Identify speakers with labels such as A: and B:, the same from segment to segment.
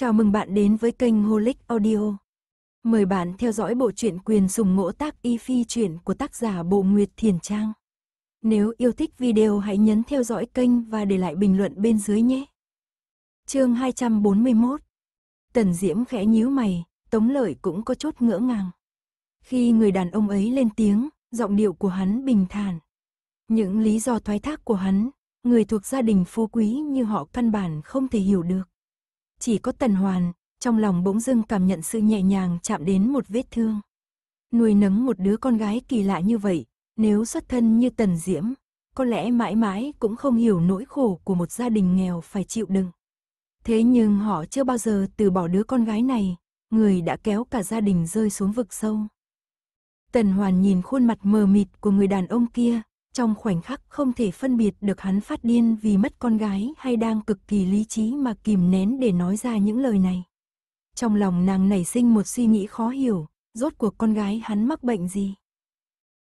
A: Chào mừng bạn đến với kênh Holic Audio. Mời bạn theo dõi bộ truyện quyền sùng ngỗ tác y phi truyện của tác giả Bộ Nguyệt Thiền Trang. Nếu yêu thích video hãy nhấn theo dõi kênh và để lại bình luận bên dưới nhé. Chương 241. Tần Diễm khẽ nhíu mày, Tống Lợi cũng có chút ngỡ ngàng. Khi người đàn ông ấy lên tiếng, giọng điệu của hắn bình thản. Những lý do thoái thác của hắn, người thuộc gia đình phú quý như họ căn bản không thể hiểu được chỉ có tần hoàn, trong lòng bỗng dưng cảm nhận sự nhẹ nhàng chạm đến một vết thương. Nuôi nấng một đứa con gái kỳ lạ như vậy, nếu xuất thân như tần diễm, có lẽ mãi mãi cũng không hiểu nỗi khổ của một gia đình nghèo phải chịu đựng. Thế nhưng họ chưa bao giờ từ bỏ đứa con gái này, người đã kéo cả gia đình rơi xuống vực sâu. Tần Hoàn nhìn khuôn mặt mờ mịt của người đàn ông kia, trong khoảnh khắc không thể phân biệt được hắn phát điên vì mất con gái hay đang cực kỳ lý trí mà kìm nén để nói ra những lời này. Trong lòng nàng nảy sinh một suy nghĩ khó hiểu, rốt cuộc con gái hắn mắc bệnh gì.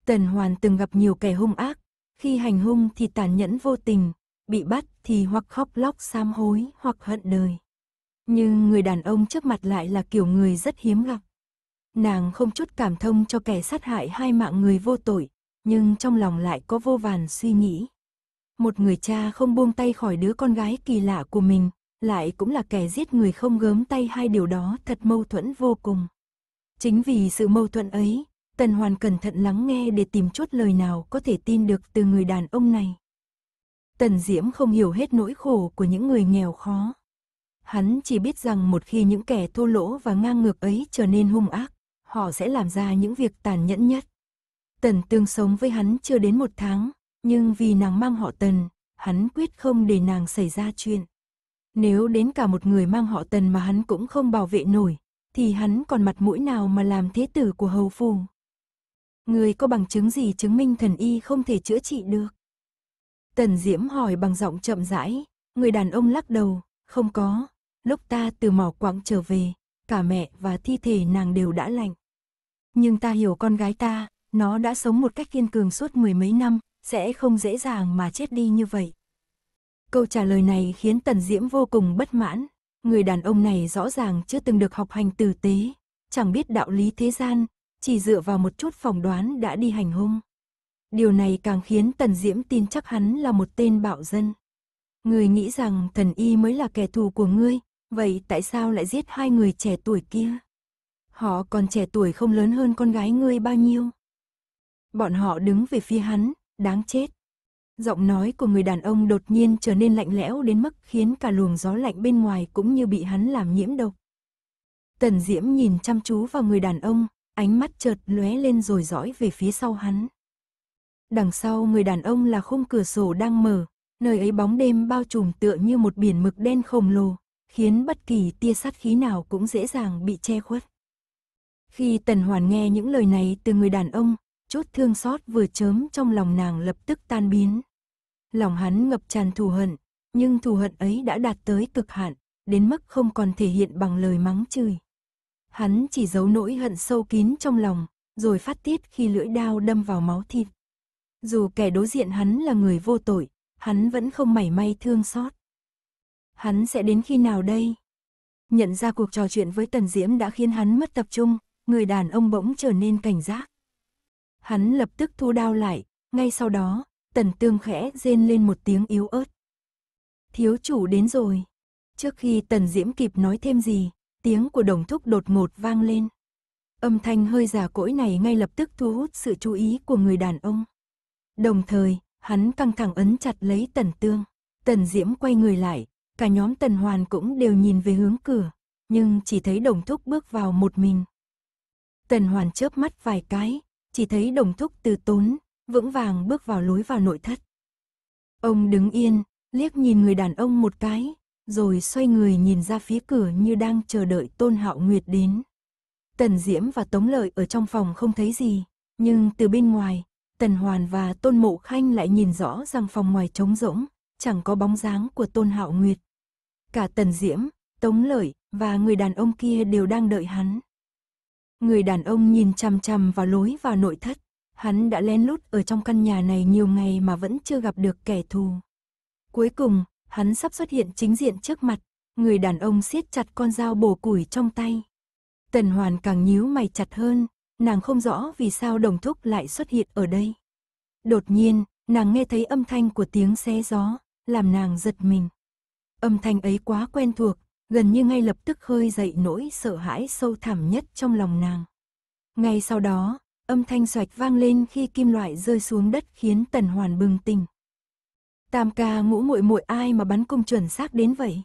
A: Tần Hoàn từng gặp nhiều kẻ hung ác, khi hành hung thì tàn nhẫn vô tình, bị bắt thì hoặc khóc lóc sám hối hoặc hận đời. Nhưng người đàn ông trước mặt lại là kiểu người rất hiếm gặp. Nàng không chút cảm thông cho kẻ sát hại hai mạng người vô tội, nhưng trong lòng lại có vô vàn suy nghĩ. Một người cha không buông tay khỏi đứa con gái kỳ lạ của mình, lại cũng là kẻ giết người không gớm tay hai điều đó thật mâu thuẫn vô cùng. Chính vì sự mâu thuẫn ấy, Tần Hoàn cẩn thận lắng nghe để tìm chút lời nào có thể tin được từ người đàn ông này. Tần Diễm không hiểu hết nỗi khổ của những người nghèo khó. Hắn chỉ biết rằng một khi những kẻ thô lỗ và ngang ngược ấy trở nên hung ác, họ sẽ làm ra những việc tàn nhẫn nhất. Tần Tương sống với hắn chưa đến một tháng, nhưng vì nàng mang họ Tần, hắn quyết không để nàng xảy ra chuyện. Nếu đến cả một người mang họ Tần mà hắn cũng không bảo vệ nổi, thì hắn còn mặt mũi nào mà làm thế tử của hầu phù. Người có bằng chứng gì chứng minh thần y không thể chữa trị được? Tần Diễm hỏi bằng giọng chậm rãi, người đàn ông lắc đầu, không có, lúc ta từ mỏ quặng trở về, cả mẹ và thi thể nàng đều đã lạnh. Nhưng ta hiểu con gái ta, nó đã sống một cách kiên cường suốt mười mấy năm, sẽ không dễ dàng mà chết đi như vậy. Câu trả lời này khiến Tần Diễm vô cùng bất mãn, người đàn ông này rõ ràng chưa từng được học hành tử tế, chẳng biết đạo lý thế gian, chỉ dựa vào một chút phỏng đoán đã đi hành hung. Điều này càng khiến Tần Diễm tin chắc hắn là một tên bạo dân. Người nghĩ rằng thần y mới là kẻ thù của ngươi, vậy tại sao lại giết hai người trẻ tuổi kia? Họ còn trẻ tuổi không lớn hơn con gái ngươi bao nhiêu? Bọn họ đứng về phía hắn, đáng chết. Giọng nói của người đàn ông đột nhiên trở nên lạnh lẽo đến mức khiến cả luồng gió lạnh bên ngoài cũng như bị hắn làm nhiễm độc. Tần Diễm nhìn chăm chú vào người đàn ông, ánh mắt chợt lóe lên rồi dõi về phía sau hắn. Đằng sau người đàn ông là khung cửa sổ đang mở, nơi ấy bóng đêm bao trùm tựa như một biển mực đen khổng lồ, khiến bất kỳ tia sát khí nào cũng dễ dàng bị che khuất. Khi Tần Hoàn nghe những lời này từ người đàn ông, chút thương xót vừa chớm trong lòng nàng lập tức tan biến. Lòng hắn ngập tràn thù hận, nhưng thù hận ấy đã đạt tới cực hạn, đến mức không còn thể hiện bằng lời mắng chửi. Hắn chỉ giấu nỗi hận sâu kín trong lòng, rồi phát tiết khi lưỡi đao đâm vào máu thịt. Dù kẻ đối diện hắn là người vô tội, hắn vẫn không mảy may thương xót. Hắn sẽ đến khi nào đây? Nhận ra cuộc trò chuyện với Tần Diễm đã khiến hắn mất tập trung, người đàn ông bỗng trở nên cảnh giác. Hắn lập tức thu đao lại, ngay sau đó, tần tương khẽ rên lên một tiếng yếu ớt. Thiếu chủ đến rồi. Trước khi tần diễm kịp nói thêm gì, tiếng của đồng thúc đột ngột vang lên. Âm thanh hơi giả cỗi này ngay lập tức thu hút sự chú ý của người đàn ông. Đồng thời, hắn căng thẳng ấn chặt lấy tần tương. Tần diễm quay người lại, cả nhóm tần hoàn cũng đều nhìn về hướng cửa, nhưng chỉ thấy đồng thúc bước vào một mình. Tần hoàn chớp mắt vài cái, chỉ thấy đồng thúc từ tốn, vững vàng bước vào lối vào nội thất. Ông đứng yên, liếc nhìn người đàn ông một cái, rồi xoay người nhìn ra phía cửa như đang chờ đợi Tôn Hạo Nguyệt đến. Tần Diễm và Tống Lợi ở trong phòng không thấy gì, nhưng từ bên ngoài, Tần Hoàn và Tôn Mộ Khanh lại nhìn rõ rằng phòng ngoài trống rỗng, chẳng có bóng dáng của Tôn Hạo Nguyệt. Cả Tần Diễm, Tống Lợi và người đàn ông kia đều đang đợi hắn. Người đàn ông nhìn chằm chằm vào lối vào nội thất. Hắn đã lén lút ở trong căn nhà này nhiều ngày mà vẫn chưa gặp được kẻ thù. Cuối cùng, hắn sắp xuất hiện chính diện trước mặt. Người đàn ông siết chặt con dao bổ củi trong tay. Tần Hoàn càng nhíu mày chặt hơn, nàng không rõ vì sao đồng thúc lại xuất hiện ở đây. Đột nhiên, nàng nghe thấy âm thanh của tiếng xe gió, làm nàng giật mình. Âm thanh ấy quá quen thuộc, gần như ngay lập tức khơi dậy nỗi sợ hãi sâu thẳm nhất trong lòng nàng. Ngay sau đó, âm thanh xoạch vang lên khi kim loại rơi xuống đất khiến Tần Hoàn bừng tỉnh. Tam ca ngũ muội muội ai mà bắn cung chuẩn xác đến vậy?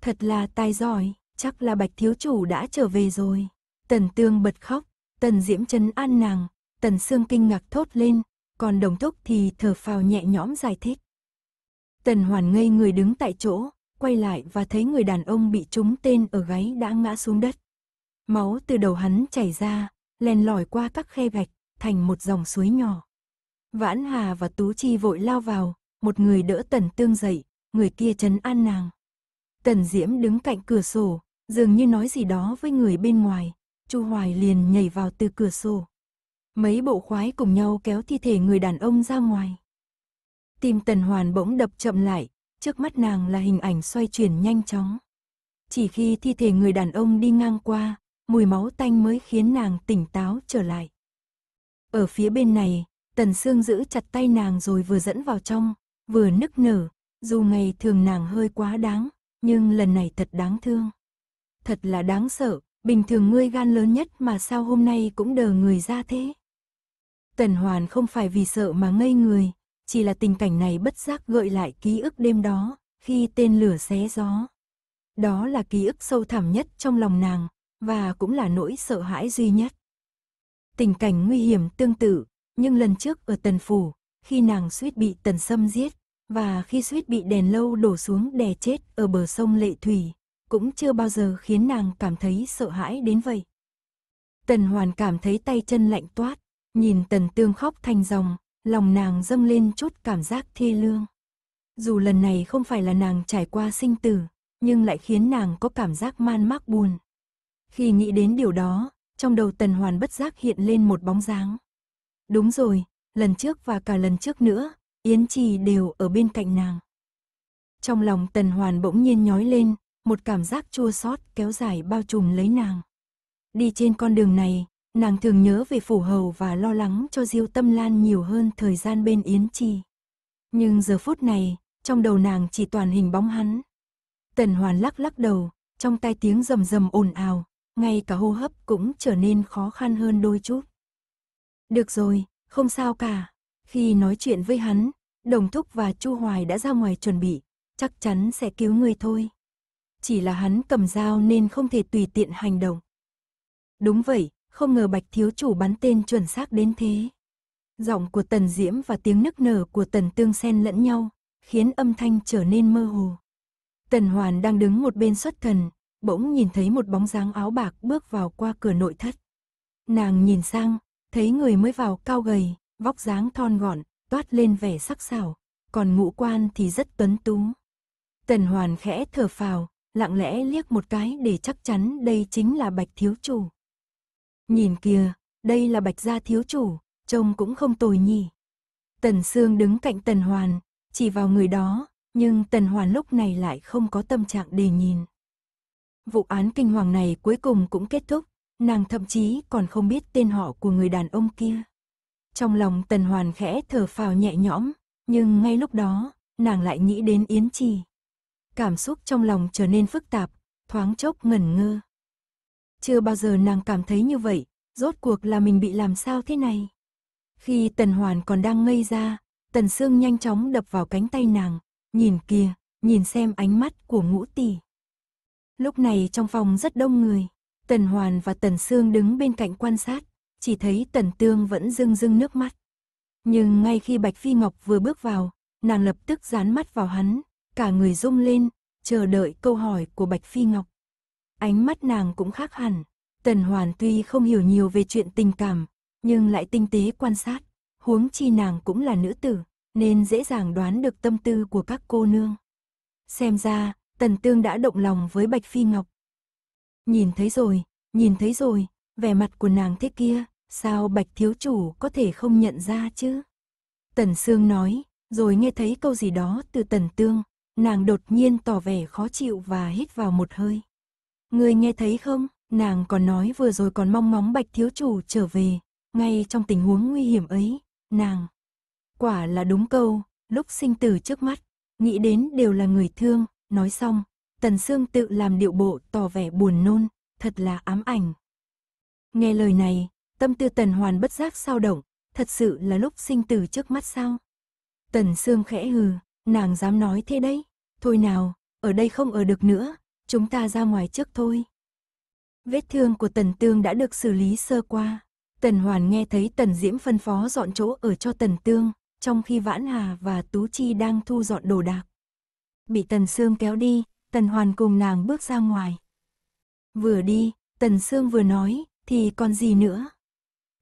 A: Thật là tài giỏi, chắc là Bạch thiếu chủ đã trở về rồi. Tần Tương bật khóc, Tần Diễm trấn an nàng, Tần Sương kinh ngạc thốt lên, còn Đồng Thúc thì thở phào nhẹ nhõm giải thích. Tần Hoàn ngây người đứng tại chỗ, quay lại và thấy người đàn ông bị trúng tên ở gáy đã ngã xuống đất. Máu từ đầu hắn chảy ra, len lỏi qua các khe gạch, thành một dòng suối nhỏ. Vãn Hà và Tú Chi vội lao vào, một người đỡ Tần Tương dậy, người kia chấn an nàng. Tần Diễm đứng cạnh cửa sổ, dường như nói gì đó với người bên ngoài, Chu Hoài liền nhảy vào từ cửa sổ. Mấy bộ khoái cùng nhau kéo thi thể người đàn ông ra ngoài. Tim Tần Hoàn bỗng đập chậm lại, trước mắt nàng là hình ảnh xoay chuyển nhanh chóng. Chỉ khi thi thể người đàn ông đi ngang qua, mùi máu tanh mới khiến nàng tỉnh táo trở lại. Ở phía bên này, Tần Sương giữ chặt tay nàng rồi vừa dẫn vào trong, vừa nức nở, dù ngày thường nàng hơi quá đáng, nhưng lần này thật đáng thương. Thật là đáng sợ, bình thường ngươi gan lớn nhất mà sao hôm nay cũng đờ người ra thế. Tần Hoàn không phải vì sợ mà ngây người, chỉ là tình cảnh này bất giác gợi lại ký ức đêm đó, khi tên lửa xé gió. Đó là ký ức sâu thẳm nhất trong lòng nàng, và cũng là nỗi sợ hãi duy nhất. Tình cảnh nguy hiểm tương tự, nhưng lần trước ở tần phủ, khi nàng suýt bị tần sâm giết, và khi suýt bị đèn lâu đổ xuống đè chết ở bờ sông Lệ Thủy, cũng chưa bao giờ khiến nàng cảm thấy sợ hãi đến vậy. Tần Hoàn cảm thấy tay chân lạnh toát, nhìn Tần Tương khóc thành dòng, lòng nàng dâng lên chút cảm giác thê lương. Dù lần này không phải là nàng trải qua sinh tử, nhưng lại khiến nàng có cảm giác man mác buồn. Khi nghĩ đến điều đó, trong đầu tần hoàn bất giác hiện lên một bóng dáng. Đúng rồi, lần trước và cả lần trước nữa, Yến Trì đều ở bên cạnh nàng. Trong lòng tần hoàn bỗng nhiên nhói lên, một cảm giác chua xót kéo dài bao trùm lấy nàng. Đi trên con đường này, Nàng thường nhớ về phủ hầu và lo lắng cho Diêu Tâm Lan nhiều hơn thời gian bên Yến Trì. Nhưng giờ phút này, trong đầu nàng chỉ toàn hình bóng hắn. Tần Hoàn lắc lắc đầu, trong tai tiếng rầm rầm ồn ào, ngay cả hô hấp cũng trở nên khó khăn hơn đôi chút. Được rồi, không sao cả. Khi nói chuyện với hắn, Đồng Thúc và Chu Hoài đã ra ngoài chuẩn bị, chắc chắn sẽ cứu người thôi. Chỉ là hắn cầm dao nên không thể tùy tiện hành động. Đúng vậy, không ngờ bạch thiếu chủ bắn tên chuẩn xác đến thế. Giọng của tần diễm và tiếng nức nở của tần tương xen lẫn nhau, khiến âm thanh trở nên mơ hồ. Tần hoàn đang đứng một bên xuất thần, bỗng nhìn thấy một bóng dáng áo bạc bước vào qua cửa nội thất. Nàng nhìn sang, thấy người mới vào cao gầy, vóc dáng thon gọn, toát lên vẻ sắc sảo, còn ngũ quan thì rất tuấn tú. Tần hoàn khẽ thở phào, lặng lẽ liếc một cái để chắc chắn đây chính là bạch thiếu chủ. Nhìn kìa, đây là bạch gia thiếu chủ, trông cũng không tồi nhỉ. Tần Sương đứng cạnh Tần Hoàn, chỉ vào người đó, nhưng Tần Hoàn lúc này lại không có tâm trạng để nhìn. Vụ án kinh hoàng này cuối cùng cũng kết thúc, nàng thậm chí còn không biết tên họ của người đàn ông kia. Trong lòng Tần Hoàn khẽ thở phào nhẹ nhõm, nhưng ngay lúc đó, nàng lại nghĩ đến Yến Trì. Cảm xúc trong lòng trở nên phức tạp, thoáng chốc ngẩn ngơ. Chưa bao giờ nàng cảm thấy như vậy, rốt cuộc là mình bị làm sao thế này. Khi Tần Hoàn còn đang ngây ra, Tần Sương nhanh chóng đập vào cánh tay nàng, nhìn kìa, nhìn xem ánh mắt của ngũ tỷ. Lúc này trong phòng rất đông người, Tần Hoàn và Tần Sương đứng bên cạnh quan sát, chỉ thấy Tần Tương vẫn rưng rưng nước mắt. Nhưng ngay khi Bạch Phi Ngọc vừa bước vào, nàng lập tức dán mắt vào hắn, cả người rung lên, chờ đợi câu hỏi của Bạch Phi Ngọc. Ánh mắt nàng cũng khác hẳn. Tần Hoàn tuy không hiểu nhiều về chuyện tình cảm, nhưng lại tinh tế quan sát. Huống chi nàng cũng là nữ tử, nên dễ dàng đoán được tâm tư của các cô nương. Xem ra, Tần Tương đã động lòng với Bạch Phi Ngọc. Nhìn thấy rồi, nhìn thấy rồi, vẻ mặt của nàng thế kia, sao Bạch Thiếu Chủ có thể không nhận ra chứ? Tần Sương nói, rồi nghe thấy câu gì đó từ Tần Tương, nàng đột nhiên tỏ vẻ khó chịu và hít vào một hơi. Ngươi nghe thấy không? Nàng còn nói vừa rồi còn mong ngóng bạch thiếu chủ trở về. Ngay trong tình huống nguy hiểm ấy, nàng. Quả là đúng câu, lúc sinh tử trước mắt, nghĩ đến đều là người thương. Nói xong, Tần xương tự làm điệu bộ tỏ vẻ buồn nôn, thật là ám ảnh. Nghe lời này, tâm tư Tần Hoàn bất giác sao động, thật sự là lúc sinh tử trước mắt sao? Tần xương khẽ hừ, nàng dám nói thế đấy. Thôi nào, ở đây không ở được nữa, chúng ta ra ngoài trước thôi. Vết thương của Tần Tương đã được xử lý sơ qua. Tần Hoàn nghe thấy Tần Diễm phân phó dọn chỗ ở cho Tần Tương, trong khi Vãn Hà và Tú Chi đang thu dọn đồ đạc. Bị Tần Sương kéo đi, Tần Hoàn cùng nàng bước ra ngoài. Vừa đi, Tần Sương vừa nói, thì còn gì nữa?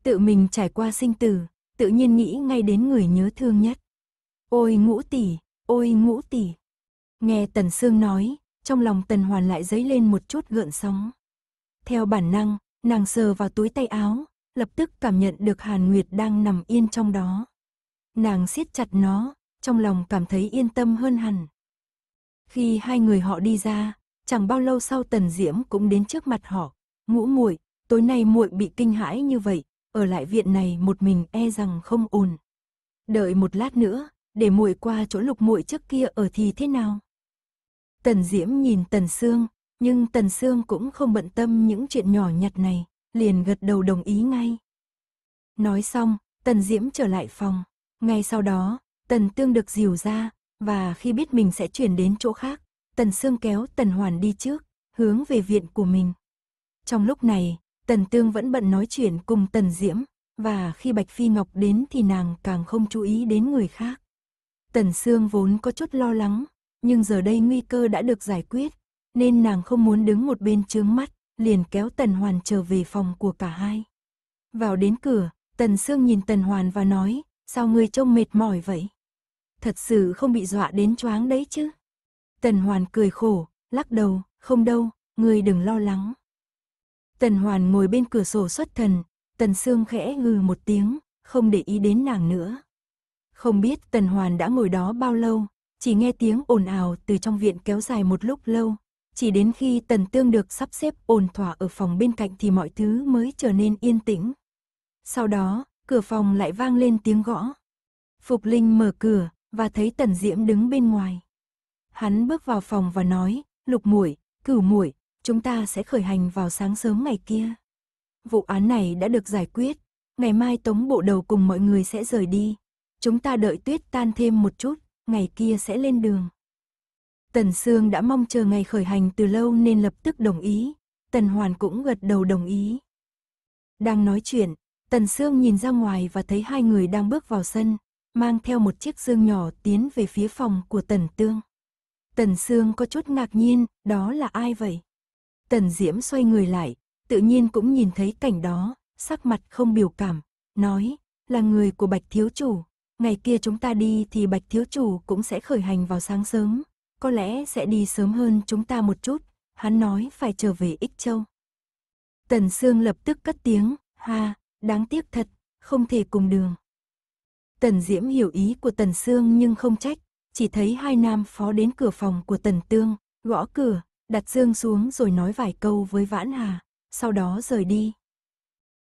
A: Tự mình trải qua sinh tử, tự nhiên nghĩ ngay đến người nhớ thương nhất. Ôi ngũ tỷ, ôi ngũ tỷ. Nghe Tần Sương nói, trong lòng tần hoàn lại dấy lên một chút gợn sóng. Theo bản năng, nàng sờ vào túi tay áo, lập tức cảm nhận được Hàn Nguyệt đang nằm yên trong đó. Nàng siết chặt nó, trong lòng cảm thấy yên tâm hơn hẳn. Khi hai người họ đi ra, chẳng bao lâu sau Tần Diễm cũng đến trước mặt họ, "Ngũ muội, tối nay muội bị kinh hãi như vậy, ở lại viện này một mình e rằng không ổn. Đợi một lát nữa, để muội qua chỗ Lục muội trước kia ở thì thế nào?" Tần Diễm nhìn Tần Sương, nhưng Tần Sương cũng không bận tâm những chuyện nhỏ nhặt này, liền gật đầu đồng ý ngay. Nói xong, Tần Diễm trở lại phòng. Ngay sau đó, Tần Tương được dìu ra, và khi biết mình sẽ chuyển đến chỗ khác, Tần Sương kéo Tần Hoàn đi trước, hướng về viện của mình. Trong lúc này, Tần Tương vẫn bận nói chuyện cùng Tần Diễm, và khi Bạch Phi Ngọc đến thì nàng càng không chú ý đến người khác. Tần Sương vốn có chút lo lắng, nhưng giờ đây nguy cơ đã được giải quyết, nên nàng không muốn đứng một bên chướng mắt, liền kéo Tần Hoàn trở về phòng của cả hai. Vào đến cửa, Tần Sương nhìn Tần Hoàn và nói, sao người trông mệt mỏi vậy? Thật sự không bị dọa đến choáng đấy chứ? Tần Hoàn cười khổ, lắc đầu, không đâu, người đừng lo lắng. Tần Hoàn ngồi bên cửa sổ xuất thần, Tần Sương khẽ ngừ một tiếng, không để ý đến nàng nữa. Không biết Tần Hoàn đã ngồi đó bao lâu, chỉ nghe tiếng ồn ào từ trong viện kéo dài một lúc lâu, chỉ đến khi Tần Tương được sắp xếp ổn thỏa ở phòng bên cạnh thì mọi thứ mới trở nên yên tĩnh. Sau đó, cửa phòng lại vang lên tiếng gõ. Phục Linh mở cửa và thấy Tần Diễm đứng bên ngoài. Hắn bước vào phòng và nói, "Lục muội, Cửu muội, chúng ta sẽ khởi hành vào sáng sớm ngày kia. Vụ án này đã được giải quyết, ngày mai Tống Bộ Đầu cùng mọi người sẽ rời đi. Chúng ta đợi tuyết tan thêm một chút, ngày kia sẽ lên đường. Tần Sương đã mong chờ ngày khởi hành từ lâu nên lập tức đồng ý, Tần Hoàn cũng gật đầu đồng ý. Đang nói chuyện, Tần Sương nhìn ra ngoài và thấy hai người đang bước vào sân, mang theo một chiếc dương nhỏ tiến về phía phòng của Tần Tương. Tần Sương có chút ngạc nhiên, đó là ai vậy? Tần Diễm xoay người lại, tự nhiên cũng nhìn thấy cảnh đó, sắc mặt không biểu cảm, nói, là người của Bạch Thiếu Chủ ngày kia chúng ta đi thì bạch thiếu chủ cũng sẽ khởi hành vào sáng sớm, có lẽ sẽ đi sớm hơn chúng ta một chút, hắn nói phải trở về Ích Châu. Tần Sương lập tức cất tiếng, ha, đáng tiếc thật, không thể cùng đường. Tần Diễm hiểu ý của Tần Sương nhưng không trách, chỉ thấy hai nam phó đến cửa phòng của Tần Tương, gõ cửa, đặt Dương xuống rồi nói vài câu với Vãn Hà, sau đó rời đi.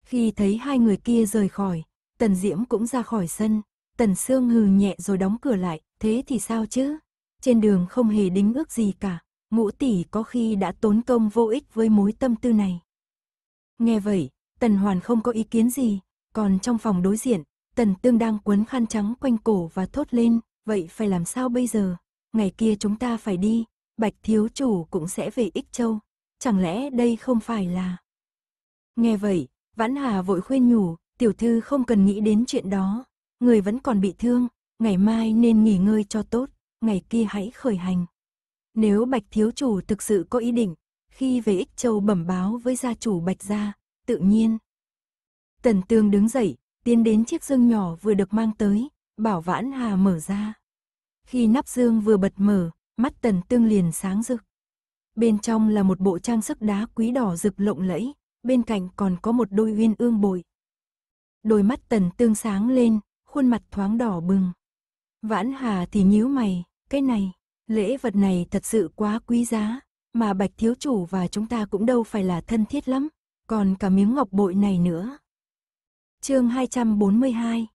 A: Khi thấy hai người kia rời khỏi, Tần Diễm cũng ra khỏi sân, Tần Sương hừ nhẹ rồi đóng cửa lại, thế thì sao chứ? Trên đường không hề đính ước gì cả, ngũ tỷ có khi đã tốn công vô ích với mối tâm tư này. Nghe vậy, Tần Hoàn không có ý kiến gì, còn trong phòng đối diện, Tần Tương đang quấn khăn trắng quanh cổ và thốt lên, vậy phải làm sao bây giờ? Ngày kia chúng ta phải đi, Bạch Thiếu Chủ cũng sẽ về Ích Châu, chẳng lẽ đây không phải là... Nghe vậy, Vãn Hà vội khuyên nhủ, tiểu thư không cần nghĩ đến chuyện đó, người vẫn còn bị thương, ngày mai nên nghỉ ngơi cho tốt, ngày kia hãy khởi hành. Nếu Bạch Thiếu Chủ thực sự có ý định, khi về Ích Châu bẩm báo với gia chủ Bạch Gia, tự nhiên. Tần Tương đứng dậy, tiến đến chiếc dương nhỏ vừa được mang tới, bảo Vãn Hà mở ra. Khi nắp dương vừa bật mở, mắt Tần Tương liền sáng rực. Bên trong là một bộ trang sức đá quý đỏ rực lộng lẫy, bên cạnh còn có một đôi uyên ương bội. Đôi mắt Tần Tương sáng lên, khuôn mặt thoáng đỏ bừng. Vãn Hà thì nhíu mày, cái này, lễ vật này thật sự quá quý giá, mà Bạch Thiếu Chủ và chúng ta cũng đâu phải là thân thiết lắm, còn cả miếng ngọc bội này nữa. chương 242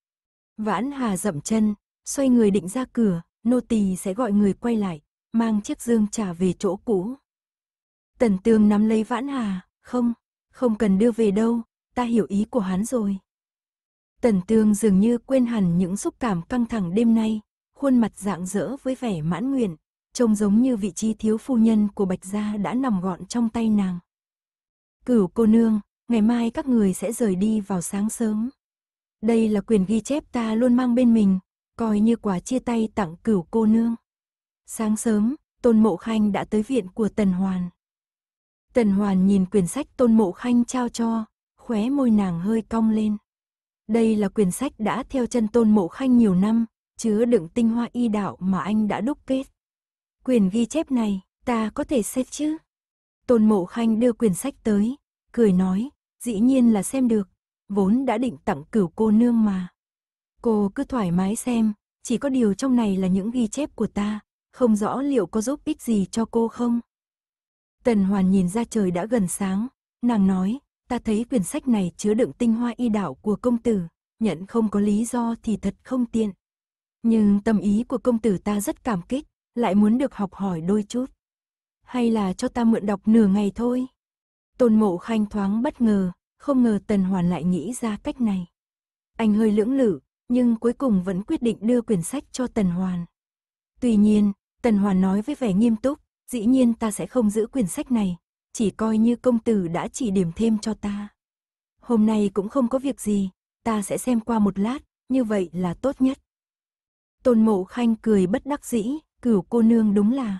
A: Vãn Hà dậm chân, xoay người định ra cửa, nô tỳ sẽ gọi người quay lại, mang chiếc dương trả về chỗ cũ. Tần tương nắm lấy Vãn Hà, không, không cần đưa về đâu, ta hiểu ý của hắn rồi. Tần Tương dường như quên hẳn những xúc cảm căng thẳng đêm nay, khuôn mặt rạng rỡ với vẻ mãn nguyện, trông giống như vị trí thiếu phu nhân của Bạch Gia đã nằm gọn trong tay nàng. Cửu cô nương, ngày mai các người sẽ rời đi vào sáng sớm. Đây là quyền ghi chép ta luôn mang bên mình, coi như quà chia tay tặng cửu cô nương. Sáng sớm, Tôn Mộ Khanh đã tới viện của Tần Hoàn. Tần Hoàn nhìn quyển sách Tôn Mộ Khanh trao cho, khóe môi nàng hơi cong lên. Đây là quyển sách đã theo chân tôn mộ khanh nhiều năm, chứa đựng tinh hoa y đạo mà anh đã đúc kết. Quyền ghi chép này, ta có thể xét chứ? Tôn mộ khanh đưa quyển sách tới, cười nói, dĩ nhiên là xem được, vốn đã định tặng cửu cô nương mà. Cô cứ thoải mái xem, chỉ có điều trong này là những ghi chép của ta, không rõ liệu có giúp ích gì cho cô không? Tần Hoàn nhìn ra trời đã gần sáng, nàng nói, ta thấy quyển sách này chứa đựng tinh hoa y đạo của công tử, nhận không có lý do thì thật không tiện. Nhưng tâm ý của công tử ta rất cảm kích, lại muốn được học hỏi đôi chút. Hay là cho ta mượn đọc nửa ngày thôi. Tôn mộ khanh thoáng bất ngờ, không ngờ Tần Hoàn lại nghĩ ra cách này. Anh hơi lưỡng lự, nhưng cuối cùng vẫn quyết định đưa quyển sách cho Tần Hoàn. Tuy nhiên, Tần Hoàn nói với vẻ nghiêm túc, dĩ nhiên ta sẽ không giữ quyển sách này, chỉ coi như công tử đã chỉ điểm thêm cho ta. Hôm nay cũng không có việc gì, ta sẽ xem qua một lát, như vậy là tốt nhất. Tôn mộ khanh cười bất đắc dĩ, cửu cô nương đúng là.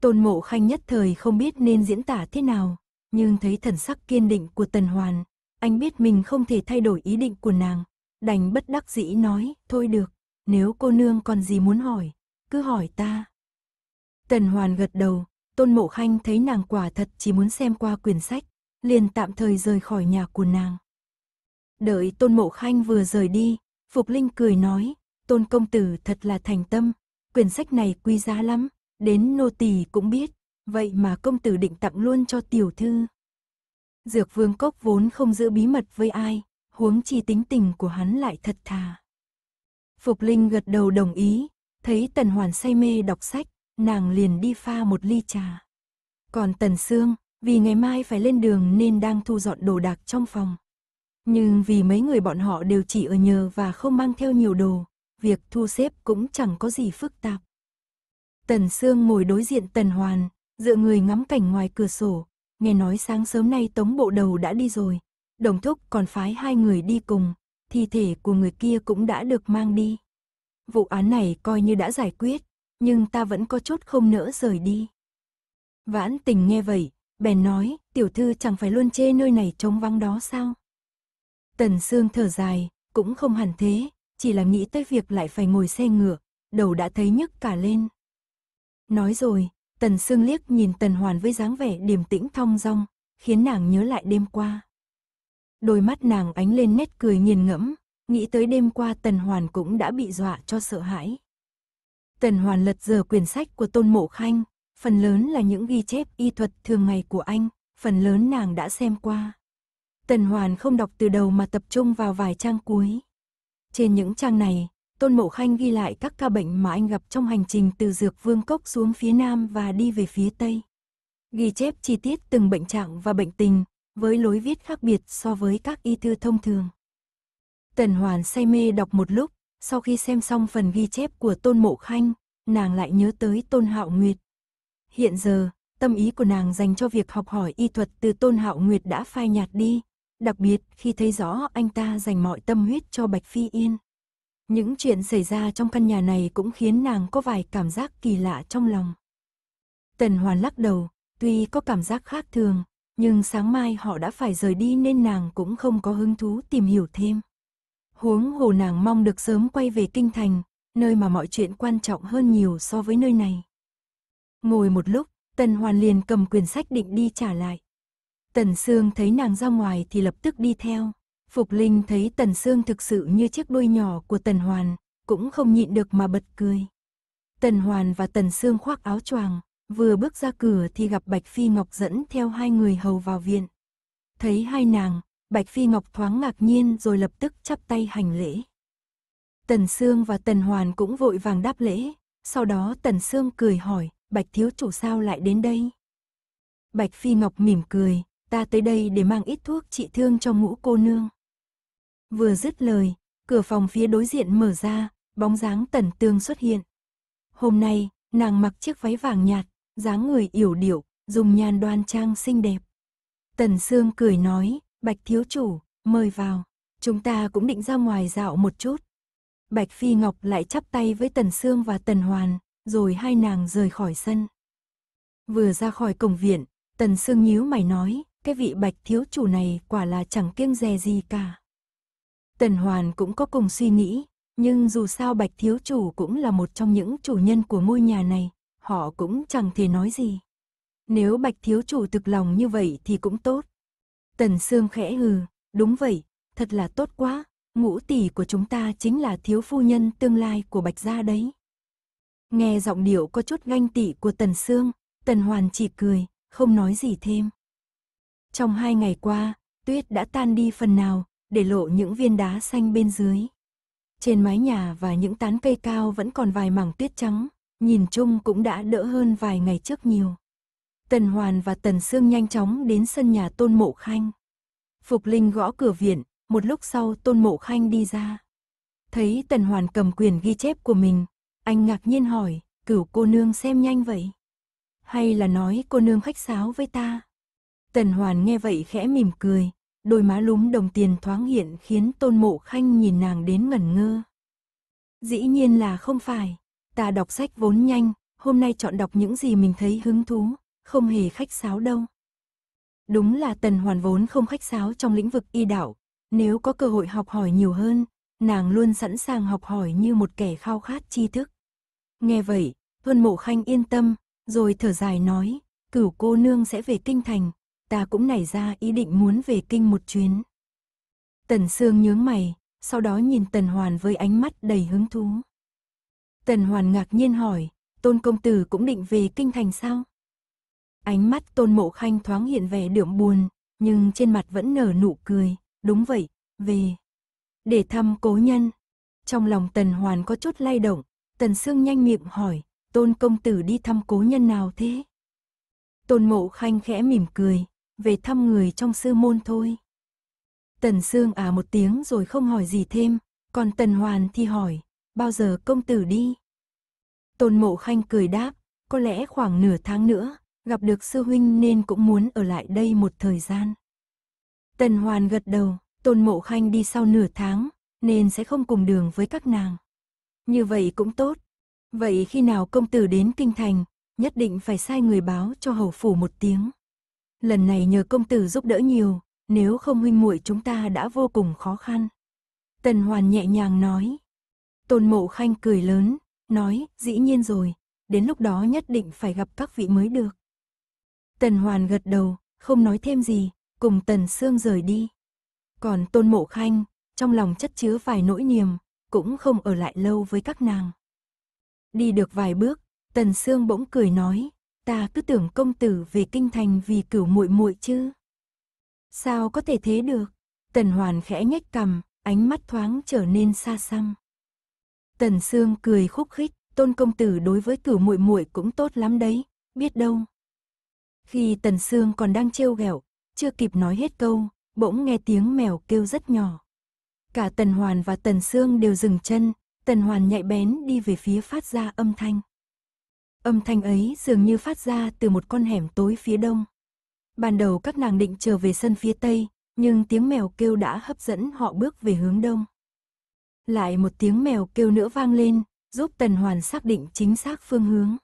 A: Tôn mộ khanh nhất thời không biết nên diễn tả thế nào, nhưng thấy thần sắc kiên định của tần hoàn, anh biết mình không thể thay đổi ý định của nàng, đành bất đắc dĩ nói, thôi được, nếu cô nương còn gì muốn hỏi, cứ hỏi ta. Tần hoàn gật đầu, Tôn Mộ Khanh thấy nàng quả thật chỉ muốn xem qua quyển sách, liền tạm thời rời khỏi nhà của nàng. Đợi Tôn Mộ Khanh vừa rời đi, Phục Linh cười nói, Tôn Công Tử thật là thành tâm, quyển sách này quý giá lắm, đến nô tỳ cũng biết, vậy mà công tử định tặng luôn cho tiểu thư. Dược vương cốc vốn không giữ bí mật với ai, huống chi tính tình của hắn lại thật thà. Phục Linh gật đầu đồng ý, thấy Tần Hoàn say mê đọc sách, nàng liền đi pha một ly trà. Còn Tần Sương, vì ngày mai phải lên đường nên đang thu dọn đồ đạc trong phòng. Nhưng vì mấy người bọn họ đều chỉ ở nhờ và không mang theo nhiều đồ, việc thu xếp cũng chẳng có gì phức tạp. Tần Sương ngồi đối diện Tần Hoàn, dựa người ngắm cảnh ngoài cửa sổ, nghe nói sáng sớm nay tống bộ đầu đã đi rồi, đồng thúc còn phái hai người đi cùng, thi thể của người kia cũng đã được mang đi. Vụ án này coi như đã giải quyết, nhưng ta vẫn có chút không nỡ rời đi. Vãn tình nghe vậy, bèn nói, tiểu thư chẳng phải luôn chê nơi này trống vắng đó sao? Tần Sương thở dài, cũng không hẳn thế, chỉ là nghĩ tới việc lại phải ngồi xe ngựa, đầu đã thấy nhức cả lên. Nói rồi, Tần Sương liếc nhìn Tần Hoàn với dáng vẻ điềm tĩnh thong dong, khiến nàng nhớ lại đêm qua. Đôi mắt nàng ánh lên nét cười nghiền ngẫm, nghĩ tới đêm qua Tần Hoàn cũng đã bị dọa cho sợ hãi. Tần Hoàn lật dở quyển sách của Tôn Mộ Khanh, phần lớn là những ghi chép y thuật thường ngày của anh, phần lớn nàng đã xem qua. Tần Hoàn không đọc từ đầu mà tập trung vào vài trang cuối. Trên những trang này, Tôn Mộ Khanh ghi lại các ca bệnh mà anh gặp trong hành trình từ Dược Vương Cốc xuống phía Nam và đi về phía Tây. Ghi chép chi tiết từng bệnh trạng và bệnh tình, với lối viết khác biệt so với các y thư thông thường. Tần Hoàn say mê đọc một lúc, sau khi xem xong phần ghi chép của Tôn Mộ Khanh, nàng lại nhớ tới Tôn Hạo Nguyệt. Hiện giờ, tâm ý của nàng dành cho việc học hỏi y thuật từ Tôn Hạo Nguyệt đã phai nhạt đi, đặc biệt khi thấy rõ anh ta dành mọi tâm huyết cho Bạch Phi Yên. Những chuyện xảy ra trong căn nhà này cũng khiến nàng có vài cảm giác kỳ lạ trong lòng. Tần Hoàn lắc đầu, tuy có cảm giác khác thường, nhưng sáng mai họ đã phải rời đi nên nàng cũng không có hứng thú tìm hiểu thêm. Huống hồ nàng mong được sớm quay về kinh thành, nơi mà mọi chuyện quan trọng hơn nhiều so với nơi này. Ngồi một lúc, Tần Hoàn liền cầm quyển sách định đi trả lại. Tần Sương thấy nàng ra ngoài thì lập tức đi theo. Phục Linh thấy Tần Sương thực sự như chiếc đuôi nhỏ của Tần Hoàn, cũng không nhịn được mà bật cười. Tần Hoàn và Tần Sương khoác áo choàng, vừa bước ra cửa thì gặp Bạch Phi Ngọc dẫn theo hai người hầu vào viện. Thấy hai nàng, Bạch Phi Ngọc thoáng ngạc nhiên rồi lập tức chắp tay hành lễ. Tần Sương và Tần Hoàn cũng vội vàng đáp lễ, sau đó Tần Sương cười hỏi, Bạch Thiếu Chủ sao lại đến đây? Bạch Phi Ngọc mỉm cười, ta tới đây để mang ít thuốc trị thương cho ngũ cô nương. Vừa dứt lời, cửa phòng phía đối diện mở ra, bóng dáng Tần Tương xuất hiện. Hôm nay, nàng mặc chiếc váy vàng nhạt, dáng người yểu điệu, dùng nhan đoan trang xinh đẹp. Tần Sương cười nói, Bạch thiếu chủ, mời vào, chúng ta cũng định ra ngoài dạo một chút. Bạch Phi Ngọc lại chắp tay với Tần Sương và Tần Hoàn, rồi hai nàng rời khỏi sân. Vừa ra khỏi cổng viện, Tần Sương nhíu mày nói, cái vị bạch thiếu chủ này quả là chẳng kiêng dè gì cả. Tần Hoàn cũng có cùng suy nghĩ, nhưng dù sao bạch thiếu chủ cũng là một trong những chủ nhân của ngôi nhà này, họ cũng chẳng thể nói gì. Nếu bạch thiếu chủ thực lòng như vậy thì cũng tốt. Tần Sương khẽ hừ, đúng vậy, thật là tốt quá, ngũ tỷ của chúng ta chính là thiếu phu nhân tương lai của Bạch Gia đấy. Nghe giọng điệu có chút ganh tị của Tần Sương, Tần Hoàn chỉ cười, không nói gì thêm. Trong hai ngày qua, tuyết đã tan đi phần nào, để lộ những viên đá xanh bên dưới. Trên mái nhà và những tán cây cao vẫn còn vài mảng tuyết trắng, nhìn chung cũng đã đỡ hơn vài ngày trước nhiều. Tần Hoàn và Tần Sương nhanh chóng đến sân nhà Tôn Mộ Khanh. Phục Linh gõ cửa viện, một lúc sau Tôn Mộ Khanh đi ra. Thấy Tần Hoàn cầm quyền ghi chép của mình, anh ngạc nhiên hỏi, cửu cô nương xem nhanh vậy? Hay là nói cô nương khách sáo với ta? Tần Hoàn nghe vậy khẽ mỉm cười, đôi má lúm đồng tiền thoáng hiện khiến Tôn Mộ Khanh nhìn nàng đến ngẩn ngơ. Dĩ nhiên là không phải, ta đọc sách vốn nhanh, hôm nay chọn đọc những gì mình thấy hứng thú, không hề khách sáo đâu. Đúng là Tần Hoàn vốn không khách sáo trong lĩnh vực y đạo, nếu có cơ hội học hỏi nhiều hơn, nàng luôn sẵn sàng học hỏi như một kẻ khao khát tri thức. Nghe vậy, Thuân Mộ Khanh yên tâm, rồi thở dài nói, cửu cô nương sẽ về kinh thành, ta cũng nảy ra ý định muốn về kinh một chuyến. Tần Sương nhướng mày, sau đó nhìn Tần Hoàn với ánh mắt đầy hứng thú. Tần Hoàn ngạc nhiên hỏi, tôn công tử cũng định về kinh thành sao? Ánh mắt tôn mộ khanh thoáng hiện vẻ đượm buồn, nhưng trên mặt vẫn nở nụ cười, đúng vậy, về. Để thăm cố nhân. Trong lòng tần hoàn có chút lay động, tần xương nhanh miệng hỏi, tôn công tử đi thăm cố nhân nào thế? Tôn mộ khanh khẽ mỉm cười, về thăm người trong sư môn thôi. Tần xương à một tiếng rồi không hỏi gì thêm, còn tần hoàn thì hỏi, bao giờ công tử đi? Tôn mộ khanh cười đáp, có lẽ khoảng nửa tháng nữa, gặp được sư huynh nên cũng muốn ở lại đây một thời gian. Tần Hoàn gật đầu, Tôn Mộ Khanh đi sau nửa tháng, nên sẽ không cùng đường với các nàng. Như vậy cũng tốt. Vậy khi nào công tử đến kinh thành, nhất định phải sai người báo cho hầu phủ một tiếng. Lần này nhờ công tử giúp đỡ nhiều, nếu không huynh muội chúng ta đã vô cùng khó khăn. Tần Hoàn nhẹ nhàng nói. Tôn Mộ Khanh cười lớn, nói, dĩ nhiên rồi, đến lúc đó nhất định phải gặp các vị mới được. Tần Hoàn gật đầu, không nói thêm gì, cùng Tần Sương rời đi. Còn Tôn Mộ Khanh, trong lòng chất chứa vài nỗi niềm, cũng không ở lại lâu với các nàng. Đi được vài bước, Tần Sương bỗng cười nói, ta cứ tưởng công tử về kinh thành vì cửu muội muội chứ. Sao có thể thế được? Tần Hoàn khẽ nhếch cằm, ánh mắt thoáng trở nên xa xăm. Tần Sương cười khúc khích, Tôn công tử đối với cửu muội muội cũng tốt lắm đấy, biết đâu khi Tần Sương còn đang trêu ghẹo, chưa kịp nói hết câu, bỗng nghe tiếng mèo kêu rất nhỏ. Cả Tần Hoàn và Tần Sương đều dừng chân, Tần Hoàn nhạy bén đi về phía phát ra âm thanh. Âm thanh ấy dường như phát ra từ một con hẻm tối phía đông. Ban đầu các nàng định trở về sân phía tây, nhưng tiếng mèo kêu đã hấp dẫn họ bước về hướng đông. Lại một tiếng mèo kêu nữa vang lên, giúp Tần Hoàn xác định chính xác phương hướng.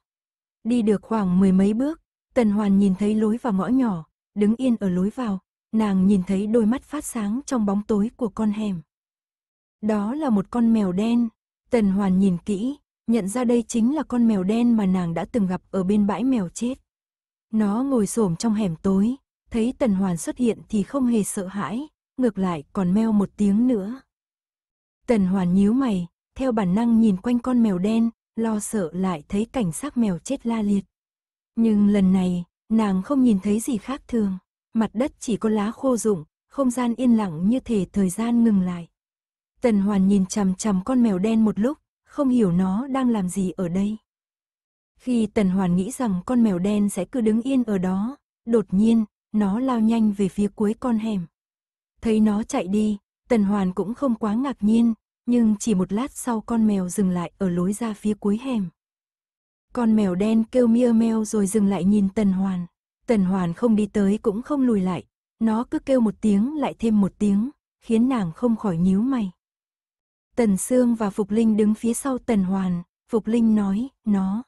A: Đi được khoảng mười mấy bước, Tần Hoàn nhìn thấy lối vào ngõ nhỏ, đứng yên ở lối vào, nàng nhìn thấy đôi mắt phát sáng trong bóng tối của con hẻm. Đó là một con mèo đen. Tần Hoàn nhìn kỹ, nhận ra đây chính là con mèo đen mà nàng đã từng gặp ở bên bãi mèo chết. Nó ngồi xổm trong hẻm tối, thấy Tần Hoàn xuất hiện thì không hề sợ hãi, ngược lại còn meo một tiếng nữa. Tần Hoàn nhíu mày, theo bản năng nhìn quanh con mèo đen, lo sợ lại thấy cảnh xác mèo chết la liệt. Nhưng lần này, nàng không nhìn thấy gì khác thường. Mặt đất chỉ có lá khô rụng, không gian yên lặng như thể thời gian ngừng lại. Tần Hoàn nhìn chằm chằm con mèo đen một lúc, không hiểu nó đang làm gì ở đây. Khi Tần Hoàn nghĩ rằng con mèo đen sẽ cứ đứng yên ở đó, đột nhiên, nó lao nhanh về phía cuối con hẻm. Thấy nó chạy đi, Tần Hoàn cũng không quá ngạc nhiên, nhưng chỉ một lát sau con mèo dừng lại ở lối ra phía cuối hẻm. Con mèo đen kêu mia meo rồi dừng lại nhìn Tần Hoàn. Tần Hoàn không đi tới cũng không lùi lại. Nó cứ kêu một tiếng lại thêm một tiếng, khiến nàng không khỏi nhíu mày. Tần Sương và Phục Linh đứng phía sau Tần Hoàn. Phục Linh nói, nó.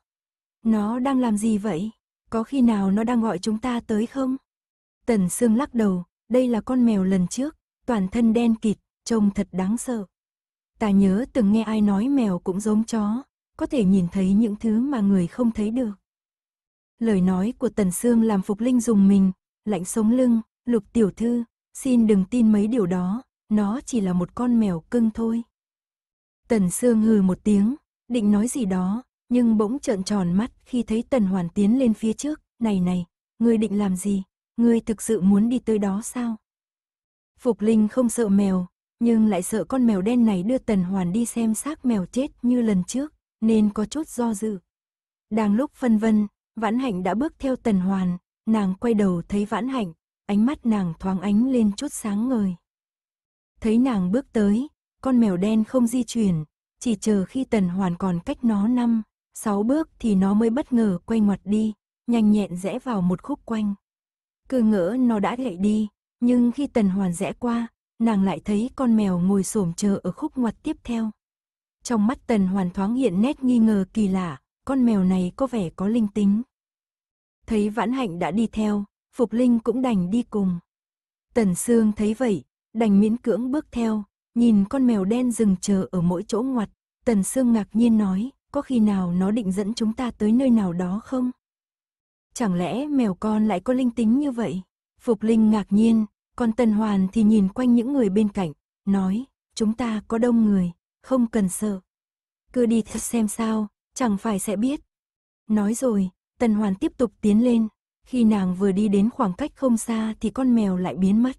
A: Nó đang làm gì vậy? Có khi nào nó đang gọi chúng ta tới không? Tần Sương lắc đầu, đây là con mèo lần trước, toàn thân đen kịt, trông thật đáng sợ. Ta nhớ từng nghe ai nói mèo cũng giống chó, có thể nhìn thấy những thứ mà người không thấy được. Lời nói của Tần Sương làm Phục Linh dùng mình, lạnh sống lưng, lục tiểu thư, xin đừng tin mấy điều đó, nó chỉ là một con mèo cưng thôi. Tần Sương hừ một tiếng, định nói gì đó, nhưng bỗng trợn tròn mắt khi thấy Tần Hoàn tiến lên phía trước, này này, ngươi định làm gì, ngươi thực sự muốn đi tới đó sao? Phục Linh không sợ mèo, nhưng lại sợ con mèo đen này đưa Tần Hoàn đi xem xác mèo chết như lần trước, nên có chút do dự. Đang lúc phân vân, Vãn Hạnh đã bước theo Tần Hoàn, nàng quay đầu thấy Vãn Hạnh, ánh mắt nàng thoáng ánh lên chút sáng ngời. Thấy nàng bước tới, con mèo đen không di chuyển, chỉ chờ khi Tần Hoàn còn cách nó năm, sáu bước thì nó mới bất ngờ quay ngoặt đi, nhanh nhẹn rẽ vào một khúc quanh. Cứ ngỡ nó đã lệ đi, nhưng khi Tần Hoàn rẽ qua, nàng lại thấy con mèo ngồi xổm chờ ở khúc ngoặt tiếp theo. Trong mắt Tần Hoàn thoáng hiện nét nghi ngờ kỳ lạ, con mèo này có vẻ có linh tính. Thấy Vãn Hạnh đã đi theo, Phục Linh cũng đành đi cùng. Tần Sương thấy vậy, đành miễn cưỡng bước theo, nhìn con mèo đen dừng chờ ở mỗi chỗ ngoặt. Tần Sương ngạc nhiên nói, có khi nào nó định dẫn chúng ta tới nơi nào đó không? Chẳng lẽ mèo con lại có linh tính như vậy? Phục Linh ngạc nhiên, còn Tần Hoàn thì nhìn quanh những người bên cạnh, nói, chúng ta có đông người, không cần sợ. Cứ đi thật xem sao, chẳng phải sẽ biết. Nói rồi, Tần Hoàn tiếp tục tiến lên, khi nàng vừa đi đến khoảng cách không xa thì con mèo lại biến mất.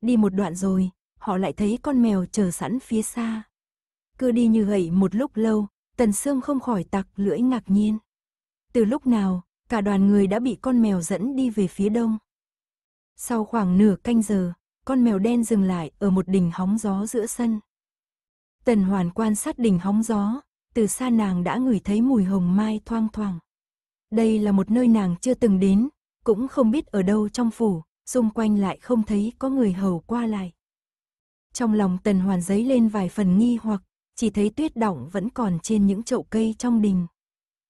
A: Đi một đoạn rồi, họ lại thấy con mèo chờ sẵn phía xa. Cứ đi như vậy một lúc lâu, Tần Sương không khỏi tặc lưỡi ngạc nhiên. Từ lúc nào, cả đoàn người đã bị con mèo dẫn đi về phía đông. Sau khoảng nửa canh giờ, con mèo đen dừng lại ở một đỉnh hóng gió giữa sân. Tần hoàn quan sát đỉnh hóng gió, từ xa nàng đã ngửi thấy mùi hồng mai thoang thoảng. Đây là một nơi nàng chưa từng đến, cũng không biết ở đâu trong phủ, xung quanh lại không thấy có người hầu qua lại. Trong lòng tần hoàn giấy lên vài phần nghi hoặc, chỉ thấy tuyết đỏng vẫn còn trên những chậu cây trong đình.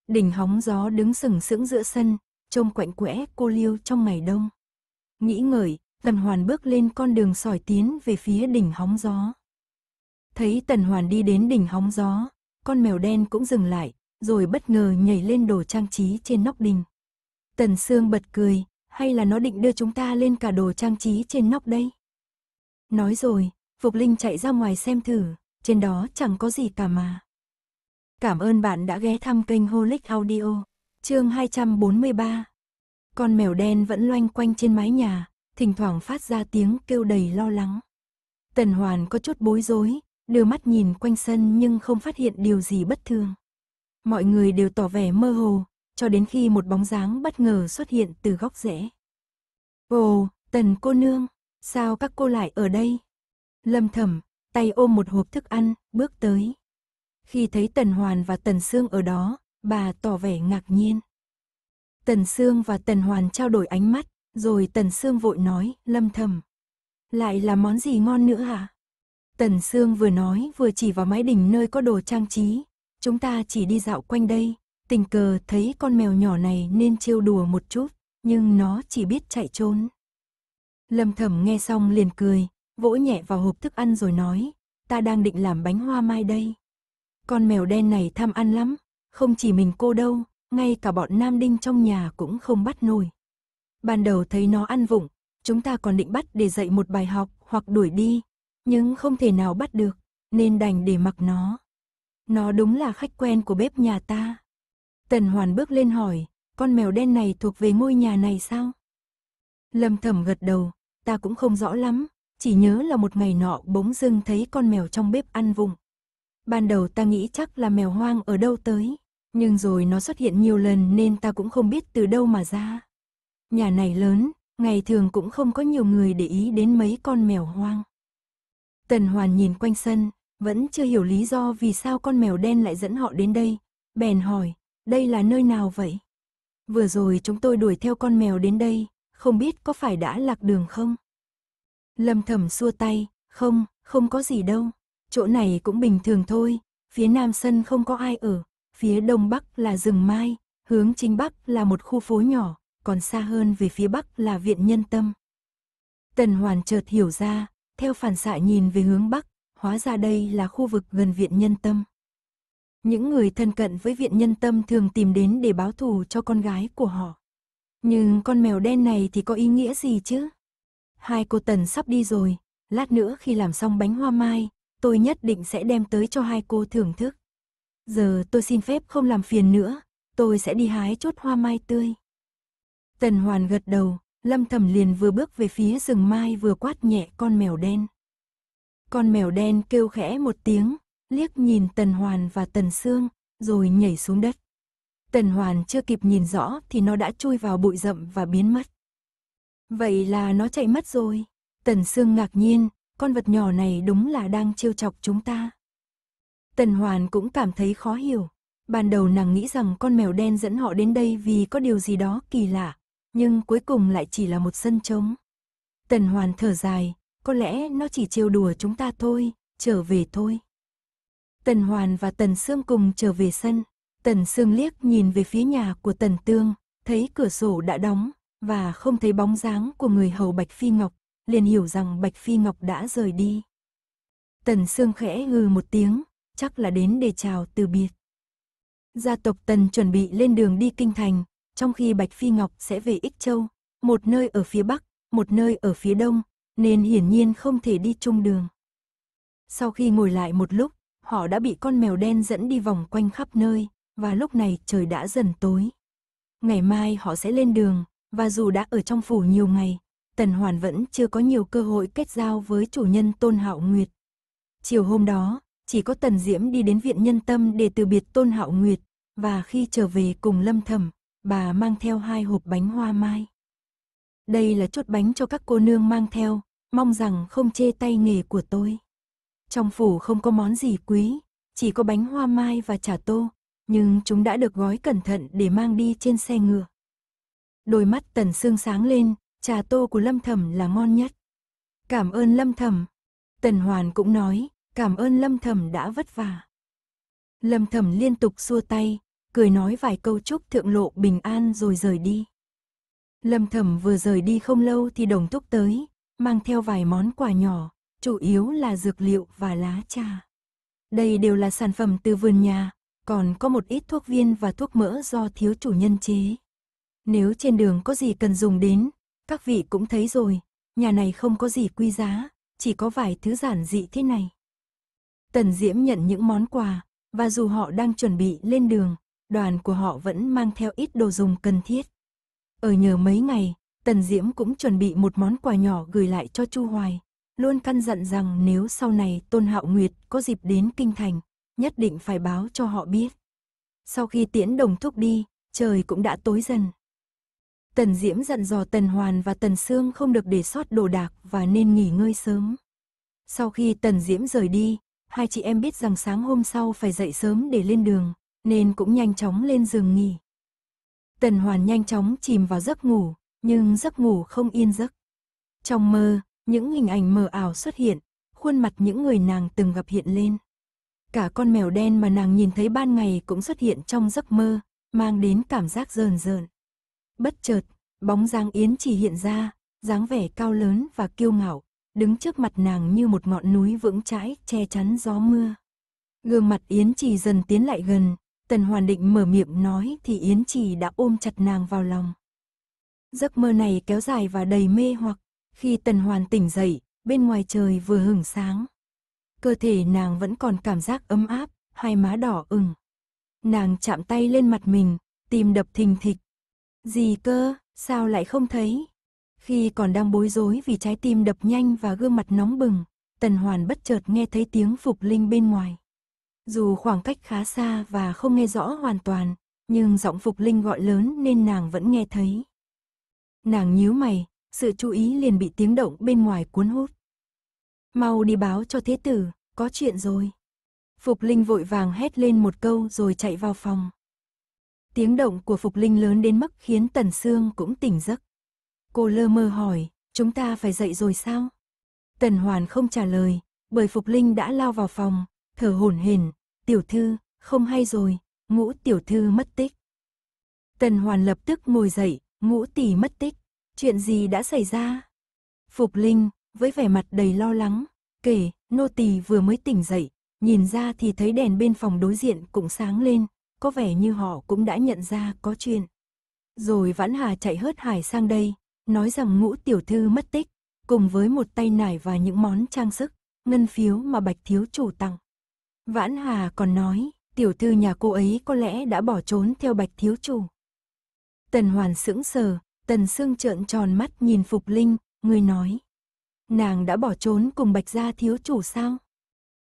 A: Đỉnh hóng gió đứng sừng sững giữa sân, trông quạnh quẽ cô liêu trong ngày đông. Nghĩ ngợi, tần hoàn bước lên con đường sỏi tiến về phía đỉnh hóng gió. Thấy Tần Hoàn đi đến đỉnh hóng gió, con mèo đen cũng dừng lại, rồi bất ngờ nhảy lên đồ trang trí trên nóc đình. Tần Sương bật cười, hay là nó định đưa chúng ta lên cả đồ trang trí trên nóc đây? Nói rồi, Phục Linh chạy ra ngoài xem thử, trên đó chẳng có gì cả mà. Cảm ơn bạn đã ghé thăm kênh Holic Audio, chương 243. Con mèo đen vẫn loanh quanh trên mái nhà, thỉnh thoảng phát ra tiếng kêu đầy lo lắng. Tần Hoàn có chút bối rối, đưa mắt nhìn quanh sân nhưng không phát hiện điều gì bất thường. Mọi người đều tỏ vẻ mơ hồ, cho đến khi một bóng dáng bất ngờ xuất hiện từ góc rẽ. Ồ, tần cô nương, sao các cô lại ở đây? Lâm thẩm, tay ôm một hộp thức ăn, bước tới. Khi thấy Tần Hoàn và Tần Sương ở đó, bà tỏ vẻ ngạc nhiên. Tần Sương và Tần Hoàn trao đổi ánh mắt, rồi Tần Sương vội nói, lâm thầm. Lại là món gì ngon nữa hả? Tần Sương vừa nói vừa chỉ vào mái đỉnh nơi có đồ trang trí. Chúng ta chỉ đi dạo quanh đây, tình cờ thấy con mèo nhỏ này nên trêu đùa một chút, nhưng nó chỉ biết chạy trốn. Lâm Thẩm nghe xong liền cười, vỗ nhẹ vào hộp thức ăn rồi nói, ta đang định làm bánh hoa mai đây. Con mèo đen này tham ăn lắm, không chỉ mình cô đâu, ngay cả bọn nam đinh trong nhà cũng không bắt nổi. Ban đầu thấy nó ăn vụng, chúng ta còn định bắt để dạy một bài học hoặc đuổi đi, nhưng không thể nào bắt được, nên đành để mặc nó. Nó đúng là khách quen của bếp nhà ta. Tần Hoàn bước lên hỏi, con mèo đen này thuộc về ngôi nhà này sao? Lâm Thẩm gật đầu, ta cũng không rõ lắm, chỉ nhớ là một ngày nọ bỗng dưng thấy con mèo trong bếp ăn vụng Ban đầu ta nghĩ chắc là mèo hoang ở đâu tới, nhưng rồi nó xuất hiện nhiều lần nên ta cũng không biết từ đâu mà ra. Nhà này lớn, ngày thường cũng không có nhiều người để ý đến mấy con mèo hoang. Tần Hoàn nhìn quanh sân, vẫn chưa hiểu lý do vì sao con mèo đen lại dẫn họ đến đây. Bèn hỏi, đây là nơi nào vậy? Vừa rồi chúng tôi đuổi theo con mèo đến đây, không biết có phải đã lạc đường không? Lâm Thẩm xua tay, không, không có gì đâu. Chỗ này cũng bình thường thôi, phía nam sân không có ai ở, phía đông bắc là rừng mai, hướng chính bắc là một khu phố nhỏ, còn xa hơn về phía bắc là viện nhân tâm. Tần Hoàn chợt hiểu ra, theo phản xạ nhìn về hướng Bắc, hóa ra đây là khu vực gần viện nhân tâm. Những người thân cận với viện nhân tâm thường tìm đến để báo thù cho con gái của họ. Nhưng con mèo đen này thì có ý nghĩa gì chứ? Hai cô Tần sắp đi rồi, lát nữa khi làm xong bánh hoa mai, tôi nhất định sẽ đem tới cho hai cô thưởng thức. Giờ tôi xin phép không làm phiền nữa, tôi sẽ đi hái chốt hoa mai tươi. Tần Hoàn gật đầu, Lâm Thầm liền vừa bước về phía rừng mai vừa quát nhẹ con mèo đen. Con mèo đen kêu khẽ một tiếng, liếc nhìn Tần Hoàn và Tần Sương, rồi nhảy xuống đất. Tần Hoàn chưa kịp nhìn rõ thì nó đã chui vào bụi rậm và biến mất. Vậy là nó chạy mất rồi. Tần Sương ngạc nhiên, con vật nhỏ này đúng là đang trêu chọc chúng ta. Tần Hoàn cũng cảm thấy khó hiểu. Ban đầu nàng nghĩ rằng con mèo đen dẫn họ đến đây vì có điều gì đó kỳ lạ, nhưng cuối cùng lại chỉ là một sân trống. Tần Hoàn thở dài, có lẽ nó chỉ trêu đùa chúng ta thôi, trở về thôi. Tần Hoàn và Tần Sương cùng trở về sân, Tần Sương liếc nhìn về phía nhà của Tần Tương, thấy cửa sổ đã đóng và không thấy bóng dáng của người hầu Bạch Phi Ngọc, liền hiểu rằng Bạch Phi Ngọc đã rời đi. Tần Sương khẽ hừ một tiếng, chắc là đến để chào từ biệt. Gia tộc Tần chuẩn bị lên đường đi kinh thành, trong khi Bạch Phi Ngọc sẽ về Ích Châu, một nơi ở phía Bắc, một nơi ở phía Đông, nên hiển nhiên không thể đi chung đường. Sau khi ngồi lại một lúc, họ đã bị con mèo đen dẫn đi vòng quanh khắp nơi, và lúc này trời đã dần tối. Ngày mai họ sẽ lên đường, và dù đã ở trong phủ nhiều ngày, Tần Hoàn vẫn chưa có nhiều cơ hội kết giao với chủ nhân Tôn Hạo Nguyệt. Chiều hôm đó, chỉ có Tần Diễm đi đến viện nhân tâm để từ biệt Tôn Hạo Nguyệt, và khi trở về cùng Lâm Thầm, bà mang theo hai hộp bánh hoa mai. Đây là chốt bánh cho các cô nương mang theo, mong rằng không chê tay nghề của tôi. Trong phủ không có món gì quý, chỉ có bánh hoa mai và chả tô, nhưng chúng đã được gói cẩn thận để mang đi trên xe ngựa. Đôi mắt tần sương sáng lên, trà tô của Lâm Thẩm là ngon nhất. Cảm ơn Lâm Thẩm. Tần Hoàn cũng nói, cảm ơn Lâm Thẩm đã vất vả. Lâm Thẩm liên tục xua tay, cười nói vài câu chúc thượng lộ bình an rồi rời đi. Lâm thẩm vừa rời đi không lâu thì đồng thúc tới, mang theo vài món quà nhỏ, chủ yếu là dược liệu và lá trà. Đây đều là sản phẩm từ vườn nhà, còn có một ít thuốc viên và thuốc mỡ do thiếu chủ nhân chế. Nếu trên đường có gì cần dùng đến, các vị cũng thấy rồi, nhà này không có gì quý giá, chỉ có vài thứ giản dị thế này. Tần Diễm nhận những món quà, và dù họ đang chuẩn bị lên đường, đoàn của họ vẫn mang theo ít đồ dùng cần thiết. Ở nhờ mấy ngày, Tần Diễm cũng chuẩn bị một món quà nhỏ gửi lại cho Chu Hoài, luôn căn dặn rằng nếu sau này Tôn Hạo Nguyệt có dịp đến Kinh Thành, nhất định phải báo cho họ biết. Sau khi tiễn đồng thúc đi, trời cũng đã tối dần. Tần Diễm dặn dò Tần Hoàn và Tần Sương không được để sót đồ đạc và nên nghỉ ngơi sớm. Sau khi Tần Diễm rời đi, hai chị em biết rằng sáng hôm sau phải dậy sớm để lên đường, nên cũng nhanh chóng lên giường nghỉ. Tần Hoàn nhanh chóng chìm vào giấc ngủ, nhưng giấc ngủ không yên giấc. Trong mơ, những hình ảnh mờ ảo xuất hiện, khuôn mặt những người nàng từng gặp hiện lên. Cả con mèo đen mà nàng nhìn thấy ban ngày cũng xuất hiện trong giấc mơ, mang đến cảm giác rờn rợn. Bất chợt, bóng dáng Yến chỉ hiện ra, dáng vẻ cao lớn và kiêu ngạo, đứng trước mặt nàng như một ngọn núi vững chãi che chắn gió mưa. Gương mặt Yến chỉ dần tiến lại gần, Tần Hoàn định mở miệng nói thì Yến Trì đã ôm chặt nàng vào lòng. Giấc mơ này kéo dài và đầy mê hoặc, khi Tần Hoàn tỉnh dậy, bên ngoài trời vừa hửng sáng. Cơ thể nàng vẫn còn cảm giác ấm áp, hai má đỏ ửng. Nàng chạm tay lên mặt mình, tim đập thình thịch. Gì cơ, sao lại không thấy? Khi còn đang bối rối vì trái tim đập nhanh và gương mặt nóng bừng, Tần Hoàn bất chợt nghe thấy tiếng phục linh bên ngoài. Dù khoảng cách khá xa và không nghe rõ hoàn toàn, nhưng giọng Phục Linh gọi lớn nên nàng vẫn nghe thấy. Nàng nhíu mày, sự chú ý liền bị tiếng động bên ngoài cuốn hút. Mau đi báo cho thế tử, có chuyện rồi. Phục Linh vội vàng hét lên một câu rồi chạy vào phòng. Tiếng động của Phục Linh lớn đến mức khiến Tần Sương cũng tỉnh giấc. Cô lơ mơ hỏi, chúng ta phải dậy rồi sao? Tần Hoàn không trả lời, bởi Phục Linh đã lao vào phòng, thở hổn hển, "Tiểu thư, không hay rồi, Ngũ tiểu thư mất tích." Tần Hoàn lập tức ngồi dậy, "Ngũ tỷ mất tích, chuyện gì đã xảy ra?" Phục Linh với vẻ mặt đầy lo lắng, kể, "Nô tỳ vừa mới tỉnh dậy, nhìn ra thì thấy đèn bên phòng đối diện cũng sáng lên, có vẻ như họ cũng đã nhận ra có chuyện." Rồi Vãn Hà chạy hớt hải sang đây, nói rằng Ngũ tiểu thư mất tích, cùng với một tay nải và những món trang sức, ngân phiếu mà Bạch thiếu chủ tặng. Vãn Hà còn nói, tiểu thư nhà cô ấy có lẽ đã bỏ trốn theo bạch thiếu chủ. Tần Hoàn sững sờ, Tần Sương trợn tròn mắt nhìn Phục Linh, người nói. Nàng đã bỏ trốn cùng bạch gia thiếu chủ sao?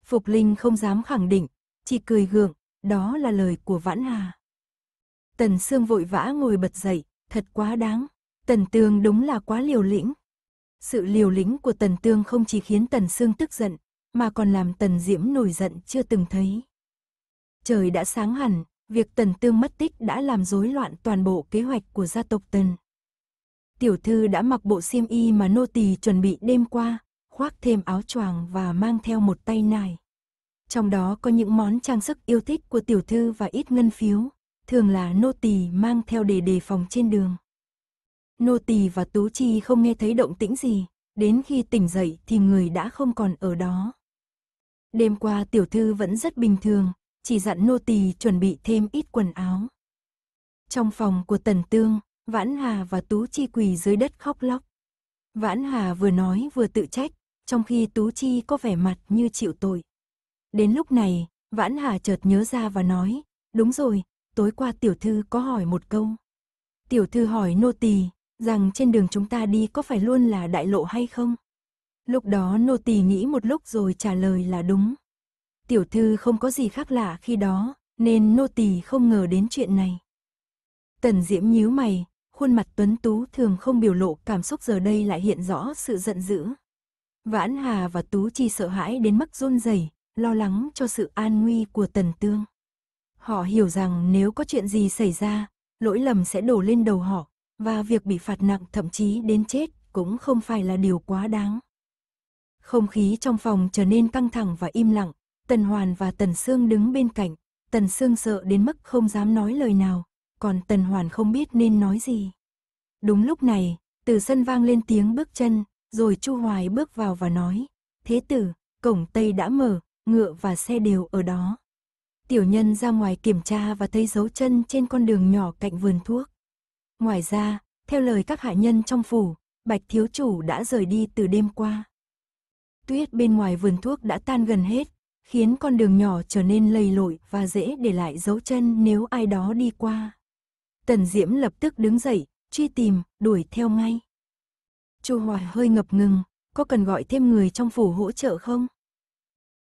A: Phục Linh không dám khẳng định, chỉ cười gượng, đó là lời của Vãn Hà. Tần Sương vội vã ngồi bật dậy, thật quá đáng. Tần Tương đúng là quá liều lĩnh. Sự liều lĩnh của Tần Tương không chỉ khiến Tần Sương tức giận, mà còn làm Tần Diễm nổi giận chưa từng thấy. Trời đã sáng hẳn, việc Tần Tương mất tích đã làm rối loạn toàn bộ kế hoạch của gia tộc Tần. Tiểu thư đã mặc bộ xiêm y mà nô tỳ chuẩn bị đêm qua, khoác thêm áo choàng và mang theo một tay nải. Trong đó có những món trang sức yêu thích của tiểu thư và ít ngân phiếu, thường là nô tỳ mang theo để đề phòng trên đường. Nô tỳ và Tú Chi không nghe thấy động tĩnh gì, đến khi tỉnh dậy thì người đã không còn ở đó. Đêm qua tiểu thư vẫn rất bình thường, chỉ dặn nô tỳ chuẩn bị thêm ít quần áo. Trong phòng của Tần Tương, Vãn Hà và Tú Chi quỳ dưới đất khóc lóc. Vãn Hà vừa nói vừa tự trách, trong khi Tú Chi có vẻ mặt như chịu tội. Đến lúc này, Vãn Hà chợt nhớ ra và nói, đúng rồi, tối qua tiểu thư có hỏi một câu. Tiểu thư hỏi nô tỳ rằng trên đường chúng ta đi có phải luôn là đại lộ hay không? Lúc đó nô tỳ nghĩ một lúc rồi trả lời là đúng. Tiểu thư không có gì khác lạ khi đó, nên nô tỳ không ngờ đến chuyện này. Tần Diễm nhíu mày, khuôn mặt tuấn tú thường không biểu lộ cảm xúc giờ đây lại hiện rõ sự giận dữ. Vãn Hà và Tú Chi sợ hãi đến mức run rẩy, lo lắng cho sự an nguy của Tần Tương. Họ hiểu rằng nếu có chuyện gì xảy ra, lỗi lầm sẽ đổ lên đầu họ, và việc bị phạt nặng thậm chí đến chết cũng không phải là điều quá đáng. Không khí trong phòng trở nên căng thẳng và im lặng, Tần Hoàn và Tần Sương đứng bên cạnh, Tần Sương sợ đến mức không dám nói lời nào, còn Tần Hoàn không biết nên nói gì. Đúng lúc này, từ sân vang lên tiếng bước chân, rồi Chu Hoài bước vào và nói, Thế tử, cổng Tây đã mở, ngựa và xe đều ở đó. Tiểu nhân ra ngoài kiểm tra và thấy dấu chân trên con đường nhỏ cạnh vườn thuốc. Ngoài ra, theo lời các hạ nhân trong phủ, Bạch Thiếu Chủ đã rời đi từ đêm qua tuyết bên ngoài vườn thuốc đã tan gần hết, khiến con đường nhỏ trở nên lầy lội và dễ để lại dấu chân nếu ai đó đi qua. Tần Diễm lập tức đứng dậy, truy tìm, đuổi theo ngay. Chu Hoài hơi ngập ngừng, có cần gọi thêm người trong phủ hỗ trợ không?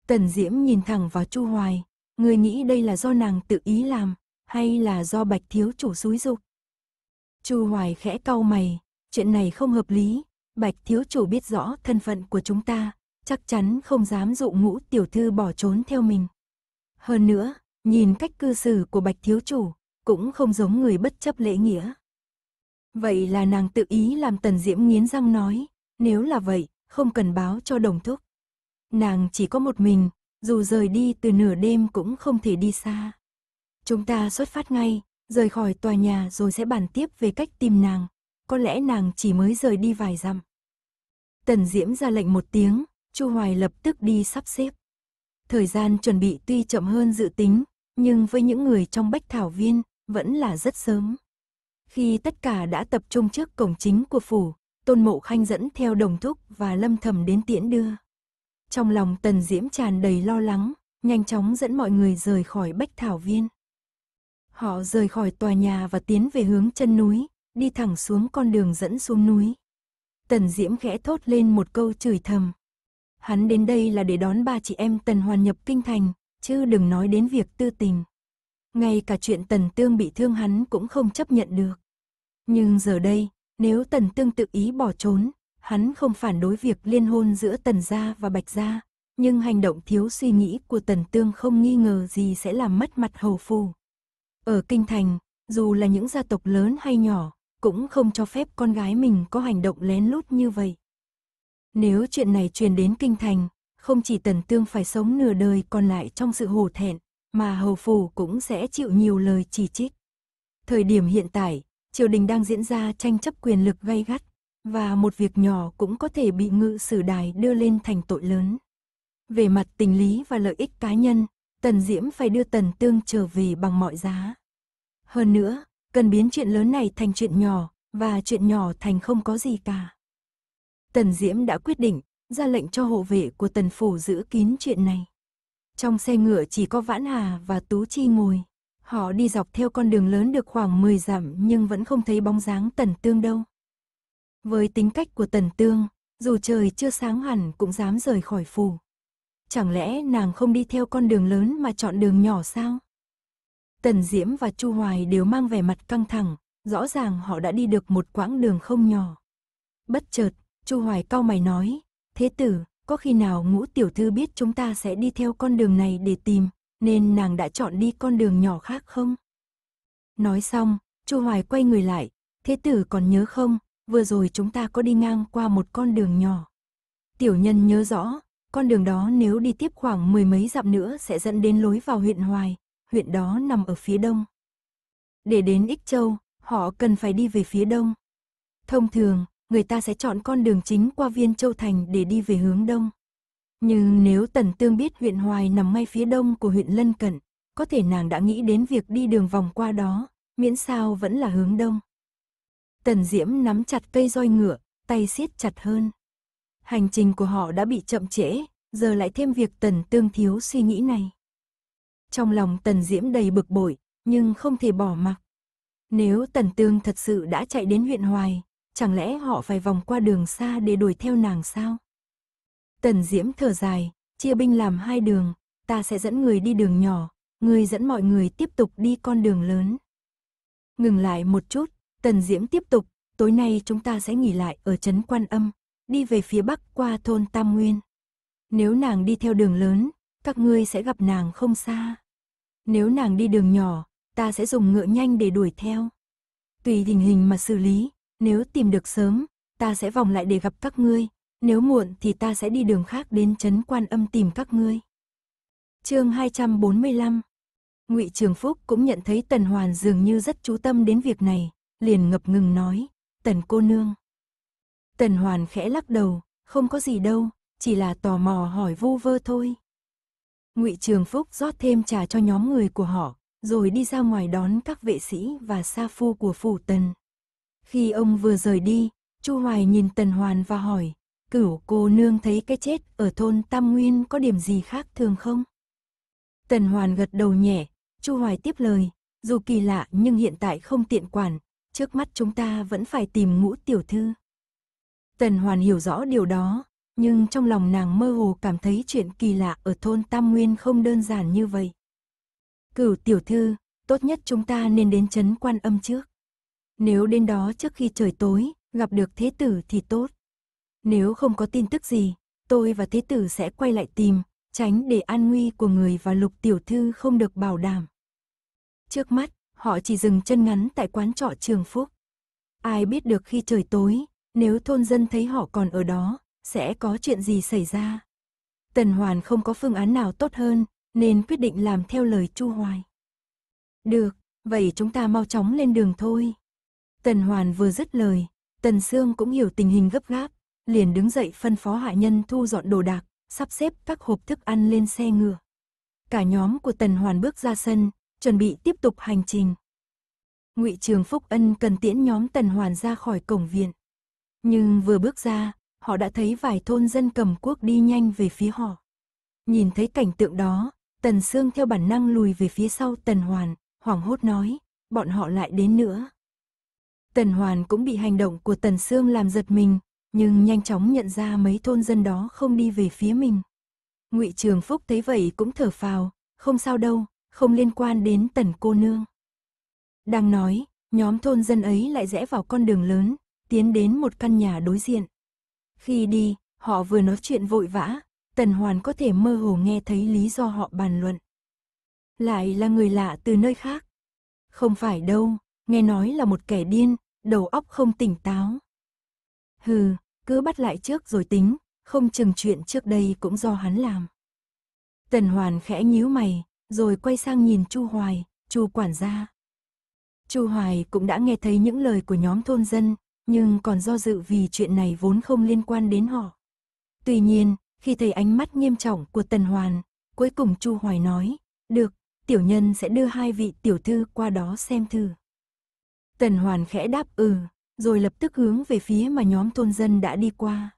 A: Tần Diễm nhìn thẳng vào Chu Hoài, người nghĩ đây là do nàng tự ý làm, hay là do bạch thiếu chủ xúi dục. Chu Hoài khẽ cau mày, chuyện này không hợp lý, bạch thiếu chủ biết rõ thân phận của chúng ta, chắc chắn không dám dụ ngũ tiểu thư bỏ trốn theo mình. Hơn nữa, nhìn cách cư xử của bạch thiếu chủ, cũng không giống người bất chấp lễ nghĩa. Vậy là nàng tự ý làm tần diễm nghiến răng nói, nếu là vậy, không cần báo cho đồng thúc. Nàng chỉ có một mình, dù rời đi từ nửa đêm cũng không thể đi xa. Chúng ta xuất phát ngay, rời khỏi tòa nhà rồi sẽ bàn tiếp về cách tìm nàng. Có lẽ nàng chỉ mới rời đi vài dặm. Tần Diễm ra lệnh một tiếng, Chu Hoài lập tức đi sắp xếp. Thời gian chuẩn bị tuy chậm hơn dự tính, nhưng với những người trong bách thảo viên, vẫn là rất sớm. Khi tất cả đã tập trung trước cổng chính của phủ, Tôn Mộ Khanh dẫn theo đồng thúc và lâm thầm đến tiễn đưa. Trong lòng Tần Diễm tràn đầy lo lắng, nhanh chóng dẫn mọi người rời khỏi bách thảo viên. Họ rời khỏi tòa nhà và tiến về hướng chân núi, đi thẳng xuống con đường dẫn xuống núi. Tần Diễm khẽ thốt lên một câu chửi thầm, hắn đến đây là để đón ba chị em Tần Hoàn nhập kinh thành, chứ đừng nói đến việc tư tình. Ngay cả chuyện Tần Tương bị thương hắn cũng không chấp nhận được. Nhưng giờ đây, nếu Tần Tương tự ý bỏ trốn, hắn không phản đối việc liên hôn giữa Tần Gia và Bạch Gia, nhưng hành động thiếu suy nghĩ của Tần Tương không nghi ngờ gì sẽ làm mất mặt hầu phù. Ở Kinh Thành, dù là những gia tộc lớn hay nhỏ, cũng không cho phép con gái mình có hành động lén lút như vậy. Nếu chuyện này truyền đến kinh thành, không chỉ Tần Tương phải sống nửa đời còn lại trong sự hổ thẹn, mà hầu phủ cũng sẽ chịu nhiều lời chỉ trích. Thời điểm hiện tại, triều đình đang diễn ra tranh chấp quyền lực gay gắt, và một việc nhỏ cũng có thể bị ngự sử đài đưa lên thành tội lớn. Về mặt tình lý và lợi ích cá nhân, Tần Diễm phải đưa Tần Tương trở về bằng mọi giá. Hơn nữa, cần biến chuyện lớn này thành chuyện nhỏ, và chuyện nhỏ thành không có gì cả. Tần Diễm đã quyết định, ra lệnh cho hộ vệ của Tần Phủ giữ kín chuyện này. Trong xe ngựa chỉ có Vãn Hà và Tú Chi ngồi. Họ đi dọc theo con đường lớn được khoảng 10 dặm nhưng vẫn không thấy bóng dáng Tần Tương đâu. Với tính cách của Tần Tương, dù trời chưa sáng hẳn cũng dám rời khỏi phủ. Chẳng lẽ nàng không đi theo con đường lớn mà chọn đường nhỏ sao? Tần Diễm và Chu Hoài đều mang vẻ mặt căng thẳng, rõ ràng họ đã đi được một quãng đường không nhỏ. Bất chợt, Chu Hoài cau mày nói, thế tử, có khi nào ngũ tiểu thư biết chúng ta sẽ đi theo con đường này để tìm, nên nàng đã chọn đi con đường nhỏ khác không? Nói xong, Chu Hoài quay người lại, thế tử còn nhớ không, vừa rồi chúng ta có đi ngang qua một con đường nhỏ. Tiểu nhân nhớ rõ, con đường đó nếu đi tiếp khoảng mười mấy dặm nữa sẽ dẫn đến lối vào huyện Hoài, huyện đó nằm ở phía đông. Để đến Ích Châu, họ cần phải đi về phía đông. Thông thường, người ta sẽ chọn con đường chính qua Viên Châu Thành để đi về hướng đông. Nhưng nếu Tần Tương biết huyện Hoài nằm ngay phía đông của huyện Lân Cận, có thể nàng đã nghĩ đến việc đi đường vòng qua đó, miễn sao vẫn là hướng đông. Tần Diễm nắm chặt cây roi ngựa, tay siết chặt hơn. Hành trình của họ đã bị chậm trễ, giờ lại thêm việc Tần Tương thiếu suy nghĩ này. Trong lòng Tần Diễm đầy bực bội, nhưng không thể bỏ mặc. Nếu Tần Tương thật sự đã chạy đến huyện Hoài, chẳng lẽ họ phải vòng qua đường xa để đuổi theo nàng sao? Tần Diễm thở dài, chia binh làm hai đường, ta sẽ dẫn người đi đường nhỏ, người dẫn mọi người tiếp tục đi con đường lớn. Ngừng lại một chút, Tần Diễm tiếp tục, tối nay chúng ta sẽ nghỉ lại ở Trấn Quan Âm, đi về phía Bắc qua thôn Tam Nguyên. Nếu nàng đi theo đường lớn, các ngươi sẽ gặp nàng không xa. Nếu nàng đi đường nhỏ, ta sẽ dùng ngựa nhanh để đuổi theo. Tùy tình hình mà xử lý, nếu tìm được sớm, ta sẽ vòng lại để gặp các ngươi, nếu muộn thì ta sẽ đi đường khác đến chấn quan âm tìm các ngươi. Chương 245. Ngụy Trường Phúc cũng nhận thấy Tần Hoàn dường như rất chú tâm đến việc này, liền ngập ngừng nói, "Tần cô nương." Tần Hoàn khẽ lắc đầu, "Không có gì đâu, chỉ là tò mò hỏi vu vơ thôi." Ngụy Trường Phúc rót thêm trà cho nhóm người của họ, rồi đi ra ngoài đón các vệ sĩ và sa phu của phủ Tần. Khi ông vừa rời đi, Chu Hoài nhìn Tần Hoàn và hỏi, cửu cô nương thấy cái chết ở thôn Tam Nguyên có điểm gì khác thường không? Tần Hoàn gật đầu nhẹ, Chu Hoài tiếp lời, dù kỳ lạ nhưng hiện tại không tiện quản, trước mắt chúng ta vẫn phải tìm ngũ tiểu thư. Tần Hoàn hiểu rõ điều đó, nhưng trong lòng nàng mơ hồ cảm thấy chuyện kỳ lạ ở thôn Tam Nguyên không đơn giản như vậy. Cửu tiểu thư, tốt nhất chúng ta nên đến chấn quan âm trước. Nếu đến đó trước khi trời tối, gặp được thế tử thì tốt. Nếu không có tin tức gì, tôi và thế tử sẽ quay lại tìm, tránh để an nguy của người và lục tiểu thư không được bảo đảm. Trước mắt, họ chỉ dừng chân ngắn tại quán trọ Trường Phúc. Ai biết được khi trời tối, nếu thôn dân thấy họ còn ở đó, sẽ có chuyện gì xảy ra. Tần Hoàn không có phương án nào tốt hơn, nên quyết định làm theo lời Chu Hoài. Được, vậy chúng ta mau chóng lên đường thôi. Tần Hoàn vừa dứt lời, Tần Sương cũng hiểu tình hình gấp gáp, liền đứng dậy phân phó hạ nhân thu dọn đồ đạc, sắp xếp các hộp thức ăn lên xe ngựa. Cả nhóm của Tần Hoàn bước ra sân, chuẩn bị tiếp tục hành trình. Ngụy Trường Phúc Ân cần tiễn nhóm Tần Hoàn ra khỏi cổng viện. Nhưng vừa bước ra, họ đã thấy vài thôn dân cầm cuốc đi nhanh về phía họ. Nhìn thấy cảnh tượng đó, Tần Sương theo bản năng lùi về phía sau Tần Hoàn, hoảng hốt nói, bọn họ lại đến nữa. Tần Hoàn cũng bị hành động của Tần Sương làm giật mình, nhưng nhanh chóng nhận ra mấy thôn dân đó không đi về phía mình. Ngụy Trường Phúc thấy vậy cũng thở phào, không sao đâu, không liên quan đến Tần cô nương. Đang nói, nhóm thôn dân ấy lại rẽ vào con đường lớn, tiến đến một căn nhà đối diện. Khi đi, họ vừa nói chuyện vội vã, Tần Hoàn có thể mơ hồ nghe thấy lý do họ bàn luận. Lại là người lạ từ nơi khác. Không phải đâu, nghe nói là một kẻ điên, đầu óc không tỉnh táo. Hừ, cứ bắt lại trước rồi tính, không chừng chuyện trước đây cũng do hắn làm. Tần Hoàn khẽ nhíu mày, rồi quay sang nhìn Chu Hoài, Chu quản gia. Chu Hoài cũng đã nghe thấy những lời của nhóm thôn dân, nhưng còn do dự vì chuyện này vốn không liên quan đến họ. Tuy nhiên, khi thấy ánh mắt nghiêm trọng của Tần Hoàn, cuối cùng Chu Hoài nói, được, tiểu nhân sẽ đưa hai vị tiểu thư qua đó xem thử. Tần Hoàn khẽ đáp ừ, rồi lập tức hướng về phía mà nhóm thôn dân đã đi qua.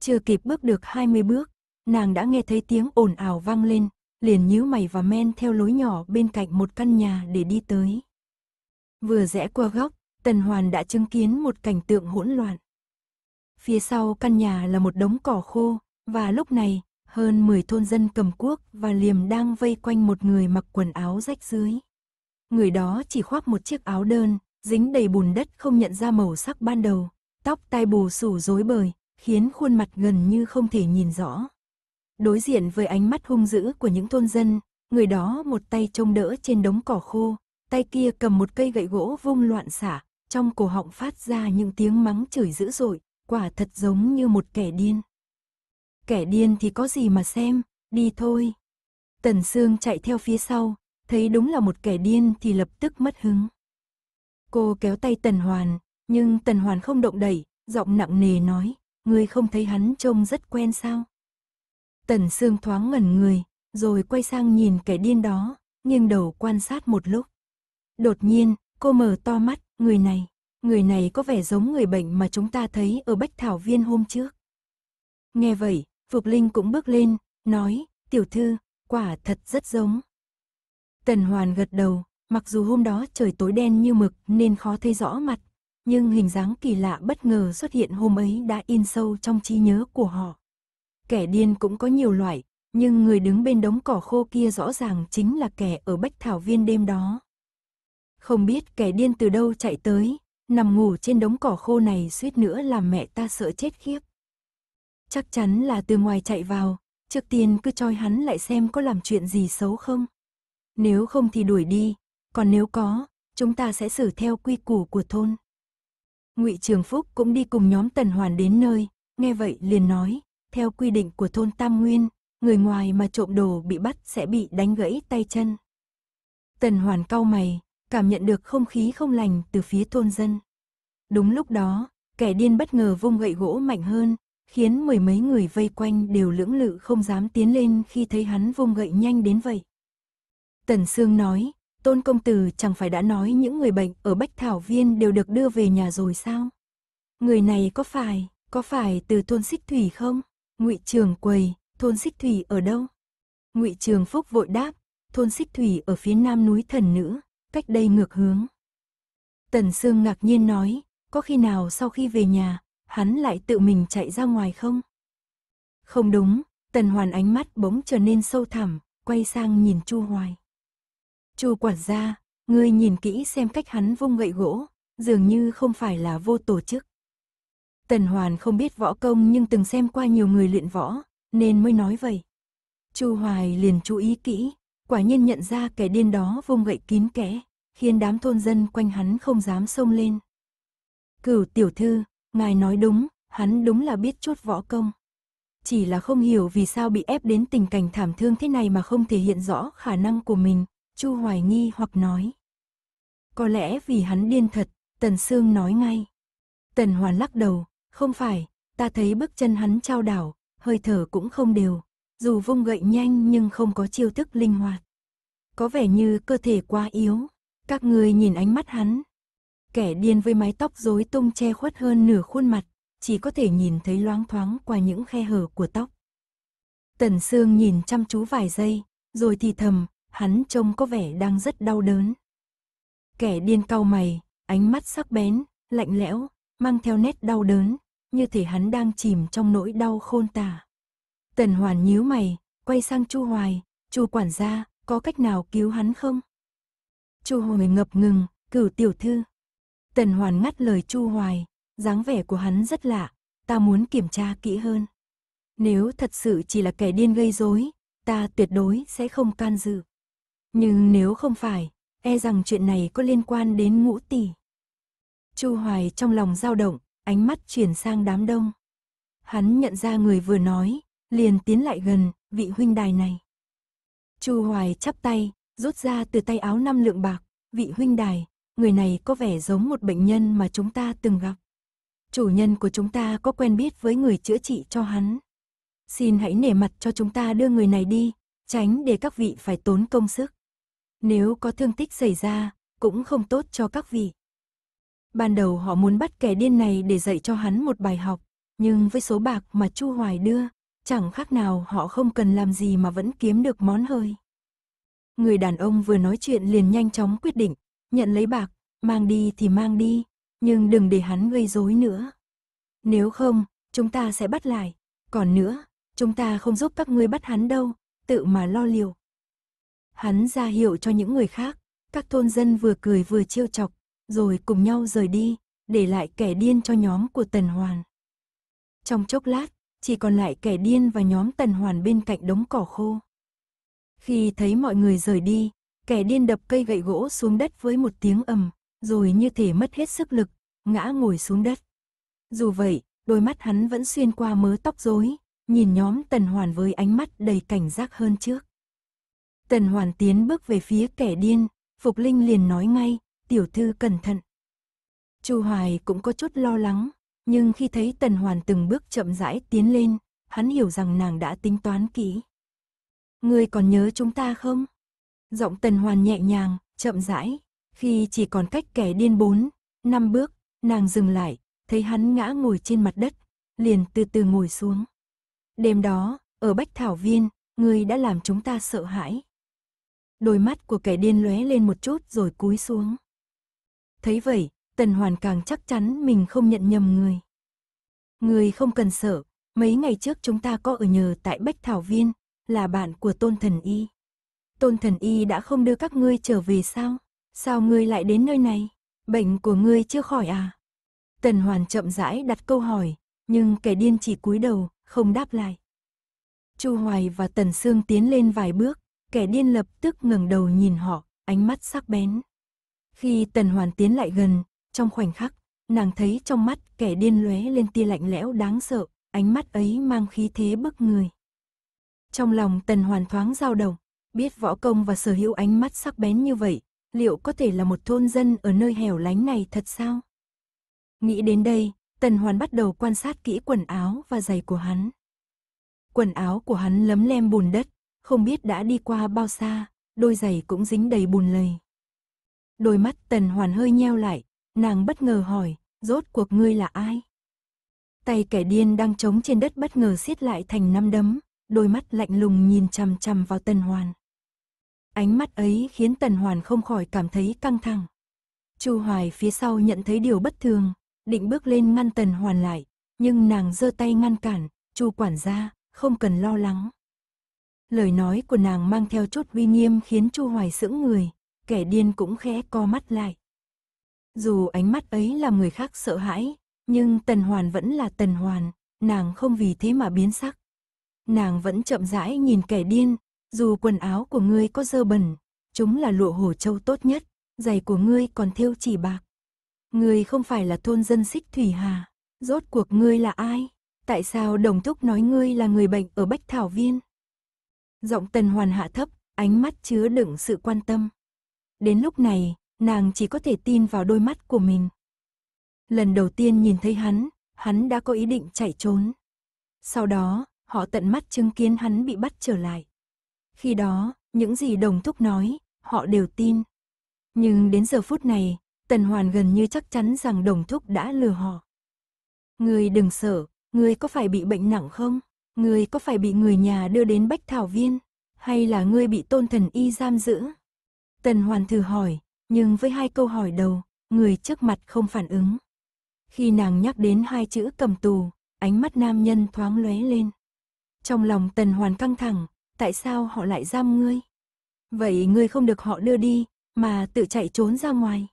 A: Chưa kịp bước được 20 bước, nàng đã nghe thấy tiếng ồn ào vang lên, liền nhíu mày và men theo lối nhỏ bên cạnh một căn nhà để đi tới. Vừa rẽ qua góc, Tần Hoàn đã chứng kiến một cảnh tượng hỗn loạn. Phía sau căn nhà là một đống cỏ khô, và lúc này, hơn 10 thôn dân cầm cuốc và liềm đang vây quanh một người mặc quần áo rách dưới. Người đó chỉ khoác một chiếc áo đơn, dính đầy bùn đất không nhận ra màu sắc ban đầu, tóc tai bù xù rối bời, khiến khuôn mặt gần như không thể nhìn rõ. Đối diện với ánh mắt hung dữ của những thôn dân, người đó một tay trông đỡ trên đống cỏ khô, tay kia cầm một cây gậy gỗ vung loạn xả, trong cổ họng phát ra những tiếng mắng chửi dữ dội, quả thật giống như một kẻ điên. Kẻ điên thì có gì mà xem, đi thôi. Tần Sương chạy theo phía sau, thấy đúng là một kẻ điên thì lập tức mất hứng. Cô kéo tay Tần Hoàn, nhưng Tần Hoàn không động đẩy, giọng nặng nề nói, ngươi không thấy hắn trông rất quen sao? Tần Sương thoáng ngẩn người, rồi quay sang nhìn kẻ điên đó, nghiêng đầu quan sát một lúc. Đột nhiên, cô mở to mắt, người này, người này có vẻ giống người bệnh mà chúng ta thấy ở Bách Thảo Viên hôm trước. Nghe vậy, Phục Linh cũng bước lên, nói, tiểu thư, quả thật rất giống. Tần Hoàn gật đầu, Mặc dù hôm đó trời tối đen như mực nên khó thấy rõ mặt, nhưng hình dáng kỳ lạ bất ngờ xuất hiện hôm ấy đã in sâu trong trí nhớ của họ. Kẻ điên cũng có nhiều loại, nhưng người đứng bên đống cỏ khô kia rõ ràng chính là kẻ ở bách thảo viên đêm đó. Không biết kẻ điên từ đâu chạy tới, nằm ngủ trên đống cỏ khô này suýt nữa làm mẹ ta sợ chết khiếp. Chắc chắn là từ ngoài chạy vào, trước tiên cứ choi hắn lại xem có làm chuyện gì xấu không. Nếu không thì đuổi đi, còn nếu có, chúng ta sẽ xử theo quy củ của thôn. Ngụy Trường Phúc cũng đi cùng nhóm Tần Hoàn đến nơi, nghe vậy liền nói, theo quy định của thôn Tam Nguyên, người ngoài mà trộm đồ bị bắt sẽ bị đánh gãy tay chân. Tần Hoàn cau mày, cảm nhận được không khí không lành từ phía thôn dân. Đúng lúc đó, kẻ điên bất ngờ vung gậy gỗ mạnh hơn, khiến mười mấy người vây quanh đều lưỡng lự không dám tiến lên khi thấy hắn vung gậy nhanh đến vậy. Tần Sương nói, Tôn công tử chẳng phải đã nói những người bệnh ở Bách Thảo Viên đều được đưa về nhà rồi sao? Người này có phải, có phải từ thôn xích thủy không? Ngụy Trường Quầy, thôn xích thủy ở đâu? Ngụy Trường Phúc vội đáp, thôn xích thủy ở phía nam núi thần nữ, cách đây ngược hướng. Tần Sương ngạc nhiên nói, có khi nào sau khi về nhà, hắn lại tự mình chạy ra ngoài không? Không đúng, Tần Hoàn ánh mắt bỗng trở nên sâu thẳm, quay sang nhìn Chu Hoài. Chu quản gia, ngươi nhìn kỹ xem cách hắn vung gậy gỗ, dường như không phải là vô tổ chức. Tần Hoàn không biết võ công nhưng từng xem qua nhiều người luyện võ, nên mới nói vậy. Chu Hoài liền chú ý kỹ, quả nhiên nhận ra kẻ điên đó vung gậy kín kẽ, khiến đám thôn dân quanh hắn không dám xông lên. Cửu tiểu thư, ngài nói đúng, hắn đúng là biết chút võ công. Chỉ là không hiểu vì sao bị ép đến tình cảnh thảm thương thế này mà không thể hiện rõ khả năng của mình, Chu Hoài nghi hoặc nói. Có lẽ vì hắn điên thật, Tần Sương nói ngay. Tần Hoàn lắc đầu, không phải, ta thấy bước chân hắn trao đảo, hơi thở cũng không đều, dù vung gậy nhanh nhưng không có chiêu thức linh hoạt. Có vẻ như cơ thể quá yếu, các người nhìn ánh mắt hắn. Kẻ điên với mái tóc rối tung che khuất hơn nửa khuôn mặt, chỉ có thể nhìn thấy loáng thoáng qua những khe hở của tóc. Tần Sương nhìn chăm chú vài giây, rồi thì thầm, hắn trông có vẻ đang rất đau đớn. Kẻ điên cau mày, ánh mắt sắc bén, lạnh lẽo, mang theo nét đau đớn, như thể hắn đang chìm trong nỗi đau khôn tả. Tần Hoàn nhíu mày, quay sang Chu Hoài, "Chu quản gia, có cách nào cứu hắn không?" Chu Hoài ngập ngừng, "Cửu tiểu thư." Tần Hoàn ngắt lời Chu Hoài, dáng vẻ của hắn rất lạ, "Ta muốn kiểm tra kỹ hơn. Nếu thật sự chỉ là kẻ điên gây rối, ta tuyệt đối sẽ không can dự." Nhưng nếu không phải, e rằng chuyện này có liên quan đến ngũ tỷ. Chu Hoài trong lòng dao động, ánh mắt chuyển sang đám đông. Hắn nhận ra người vừa nói, liền tiến lại gần, vị huynh đài này. Chu Hoài chắp tay, rút ra từ tay áo năm lượng bạc, vị huynh đài, người này có vẻ giống một bệnh nhân mà chúng ta từng gặp. Chủ nhân của chúng ta có quen biết với người chữa trị cho hắn. Xin hãy nể mặt cho chúng ta đưa người này đi, tránh để các vị phải tốn công sức. Nếu có thương tích xảy ra, cũng không tốt cho các vị. Ban đầu họ muốn bắt kẻ điên này để dạy cho hắn một bài học, nhưng với số bạc mà Chu Hoài đưa, chẳng khác nào họ không cần làm gì mà vẫn kiếm được món hơi. Người đàn ông vừa nói chuyện liền nhanh chóng quyết định, nhận lấy bạc, mang đi thì mang đi, nhưng đừng để hắn gây rối nữa. Nếu không, chúng ta sẽ bắt lại. Còn nữa, chúng ta không giúp các ngươi bắt hắn đâu, tự mà lo liệu. Hắn ra hiệu cho những người khác, các thôn dân vừa cười vừa chiêu chọc, rồi cùng nhau rời đi, để lại kẻ điên cho nhóm của Tần Hoàn. Trong chốc lát, chỉ còn lại kẻ điên và nhóm Tần Hoàn bên cạnh đống cỏ khô. Khi thấy mọi người rời đi, kẻ điên đập cây gậy gỗ xuống đất với một tiếng ầm, rồi như thể mất hết sức lực, ngã ngồi xuống đất. Dù vậy, đôi mắt hắn vẫn xuyên qua mớ tóc rối, nhìn nhóm Tần Hoàn với ánh mắt đầy cảnh giác hơn trước. Tần Hoàn tiến bước về phía kẻ điên, Phục Linh liền nói ngay, tiểu thư cẩn thận. Chu Hoài cũng có chút lo lắng, nhưng khi thấy Tần Hoàn từng bước chậm rãi tiến lên, hắn hiểu rằng nàng đã tính toán kỹ. Ngươi còn nhớ chúng ta không? Giọng Tần Hoàn nhẹ nhàng, chậm rãi, khi chỉ còn cách kẻ điên bốn, năm bước, nàng dừng lại, thấy hắn ngã ngồi trên mặt đất, liền từ từ ngồi xuống. Đêm đó, ở Bách Thảo Viên, ngươi đã làm chúng ta sợ hãi. Đôi mắt của kẻ điên lóe lên một chút rồi cúi xuống. Thấy vậy, Tần Hoàn càng chắc chắn mình không nhận nhầm người. Người không cần sợ, mấy ngày trước chúng ta có ở nhờ tại Bách Thảo Viên, là bạn của Tôn Thần Y. Tôn Thần Y đã không đưa các ngươi trở về sao? Sao ngươi lại đến nơi này? Bệnh của ngươi chưa khỏi à? Tần Hoàn chậm rãi đặt câu hỏi, nhưng kẻ điên chỉ cúi đầu, không đáp lại. Chu Hoài và Tần Sương tiến lên vài bước, kẻ điên lập tức ngẩng đầu nhìn họ, ánh mắt sắc bén. Khi Tần Hoàn tiến lại gần, trong khoảnh khắc, nàng thấy trong mắt kẻ điên lóe lên tia lạnh lẽo đáng sợ, ánh mắt ấy mang khí thế bức người. Trong lòng Tần Hoàn thoáng dao động, biết võ công và sở hữu ánh mắt sắc bén như vậy, liệu có thể là một thôn dân ở nơi hẻo lánh này thật sao? Nghĩ đến đây, Tần Hoàn bắt đầu quan sát kỹ quần áo và giày của hắn. Quần áo của hắn lấm lem bùn đất, không biết đã đi qua bao xa, đôi giày cũng dính đầy bùn lầy. Đôi mắt tần hoàn hơi nheo lại, nàng bất ngờ hỏi, rốt cuộc ngươi là ai? Tay kẻ điên đang trống trên đất bất ngờ siết lại thành năm đấm, đôi mắt lạnh lùng nhìn chằm chằm vào tần hoàn. Ánh mắt ấy khiến tần hoàn không khỏi cảm thấy căng thẳng. Chu Hoài phía sau nhận thấy điều bất thường, định bước lên ngăn tần hoàn lại, nhưng nàng giơ tay ngăn cản, Chu quản gia, không cần lo lắng. Lời nói của nàng mang theo chút uy nghiêm khiến Chu Hoài sững người, kẻ điên cũng khẽ co mắt lại. Dù ánh mắt ấy làm người khác sợ hãi, nhưng Tần Hoàn vẫn là Tần Hoàn, nàng không vì thế mà biến sắc. Nàng vẫn chậm rãi nhìn kẻ điên, dù quần áo của ngươi có dơ bẩn, chúng là lụa hổ châu tốt nhất, giày của ngươi còn thêu chỉ bạc. Ngươi không phải là thôn dân xích Thủy Hà, rốt cuộc ngươi là ai? Tại sao đồng thúc nói ngươi là người bệnh ở Bách Thảo Viên? giọng tần hoàn hạ thấp, ánh mắt chứa đựng sự quan tâm. Đến lúc này, nàng chỉ có thể tin vào đôi mắt của mình. Lần đầu tiên nhìn thấy hắn, hắn đã có ý định chạy trốn. Sau đó, họ tận mắt chứng kiến hắn bị bắt trở lại. Khi đó, những gì đồng thúc nói, họ đều tin. Nhưng đến giờ phút này, Tần Hoàn gần như chắc chắn rằng đồng thúc đã lừa họ. Người đừng sợ, người có phải bị bệnh nặng không? Ngươi có phải bị người nhà đưa đến Bách Thảo Viên, hay là ngươi bị tôn thần y giam giữ? Tần Hoàn thử hỏi, nhưng với hai câu hỏi đầu, người trước mặt không phản ứng. Khi nàng nhắc đến hai chữ cầm tù, ánh mắt nam nhân thoáng lóe lên. Trong lòng Tần Hoàn căng thẳng, tại sao họ lại giam ngươi? Vậy ngươi không được họ đưa đi, mà tự chạy trốn ra ngoài.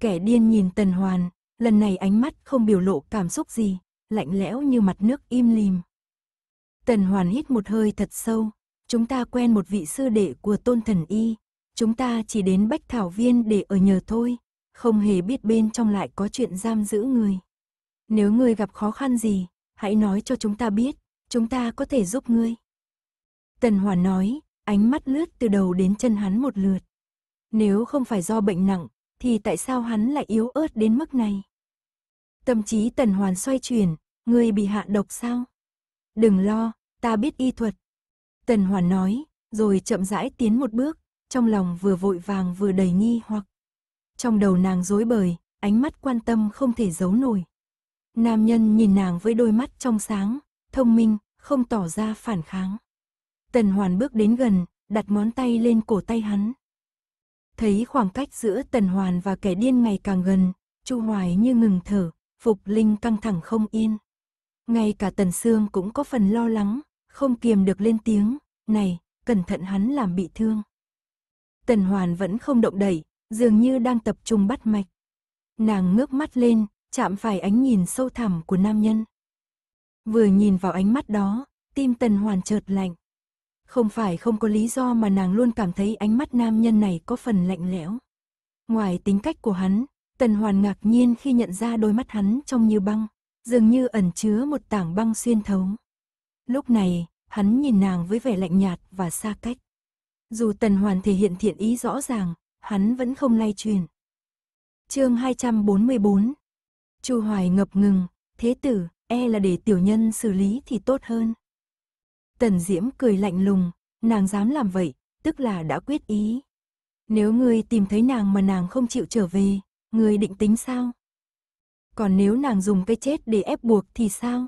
A: Kẻ điên nhìn Tần Hoàn, lần này ánh mắt không biểu lộ cảm xúc gì, lạnh lẽo như mặt nước im lìm. Tần Hoàn hít một hơi thật sâu, chúng ta quen một vị sư đệ của tôn thần y, chúng ta chỉ đến Bách Thảo Viên để ở nhờ thôi, không hề biết bên trong lại có chuyện giam giữ người. Nếu người gặp khó khăn gì, hãy nói cho chúng ta biết, chúng ta có thể giúp ngươi. Tần Hoàn nói, ánh mắt lướt từ đầu đến chân hắn một lượt. Nếu không phải do bệnh nặng, thì tại sao hắn lại yếu ớt đến mức này? Tâm trí Tần Hoàn xoay chuyển, ngươi bị hạ độc sao? đừng lo, ta biết y thuật. Tần Hoàn nói, rồi chậm rãi tiến một bước, trong lòng vừa vội vàng vừa đầy nghi hoặc. Trong đầu nàng rối bời, ánh mắt quan tâm không thể giấu nổi. Nam nhân nhìn nàng với đôi mắt trong sáng, thông minh, không tỏ ra phản kháng. Tần Hoàn bước đến gần, đặt món tay lên cổ tay hắn. Thấy khoảng cách giữa Tần Hoàn và kẻ điên ngày càng gần, Chu Hoài như ngừng thở, Phục Linh căng thẳng không yên. Ngay cả Tần Sương cũng có phần lo lắng, không kiềm được lên tiếng, này, cẩn thận hắn làm bị thương. Tần Hoàn vẫn không động đẩy, dường như đang tập trung bắt mạch. Nàng ngước mắt lên, chạm phải ánh nhìn sâu thẳm của nam nhân. Vừa nhìn vào ánh mắt đó, tim Tần Hoàn chợt lạnh. Không phải không có lý do mà nàng luôn cảm thấy ánh mắt nam nhân này có phần lạnh lẽo. Ngoài tính cách của hắn, Tần Hoàn ngạc nhiên khi nhận ra đôi mắt hắn trông như băng dường như ẩn chứa một tảng băng xuyên thấu. Lúc này, hắn nhìn nàng với vẻ lạnh nhạt và xa cách. Dù Tần Hoàn thể hiện thiện ý rõ ràng, hắn vẫn không lay truyền. Chương 244. Chu Hoài ngập ngừng, "Thế tử, e là để tiểu nhân xử lý thì tốt hơn." Tần Diễm cười lạnh lùng, nàng dám làm vậy, tức là đã quyết ý. Nếu ngươi tìm thấy nàng mà nàng không chịu trở về, ngươi định tính sao? còn nếu nàng dùng cái chết để ép buộc thì sao?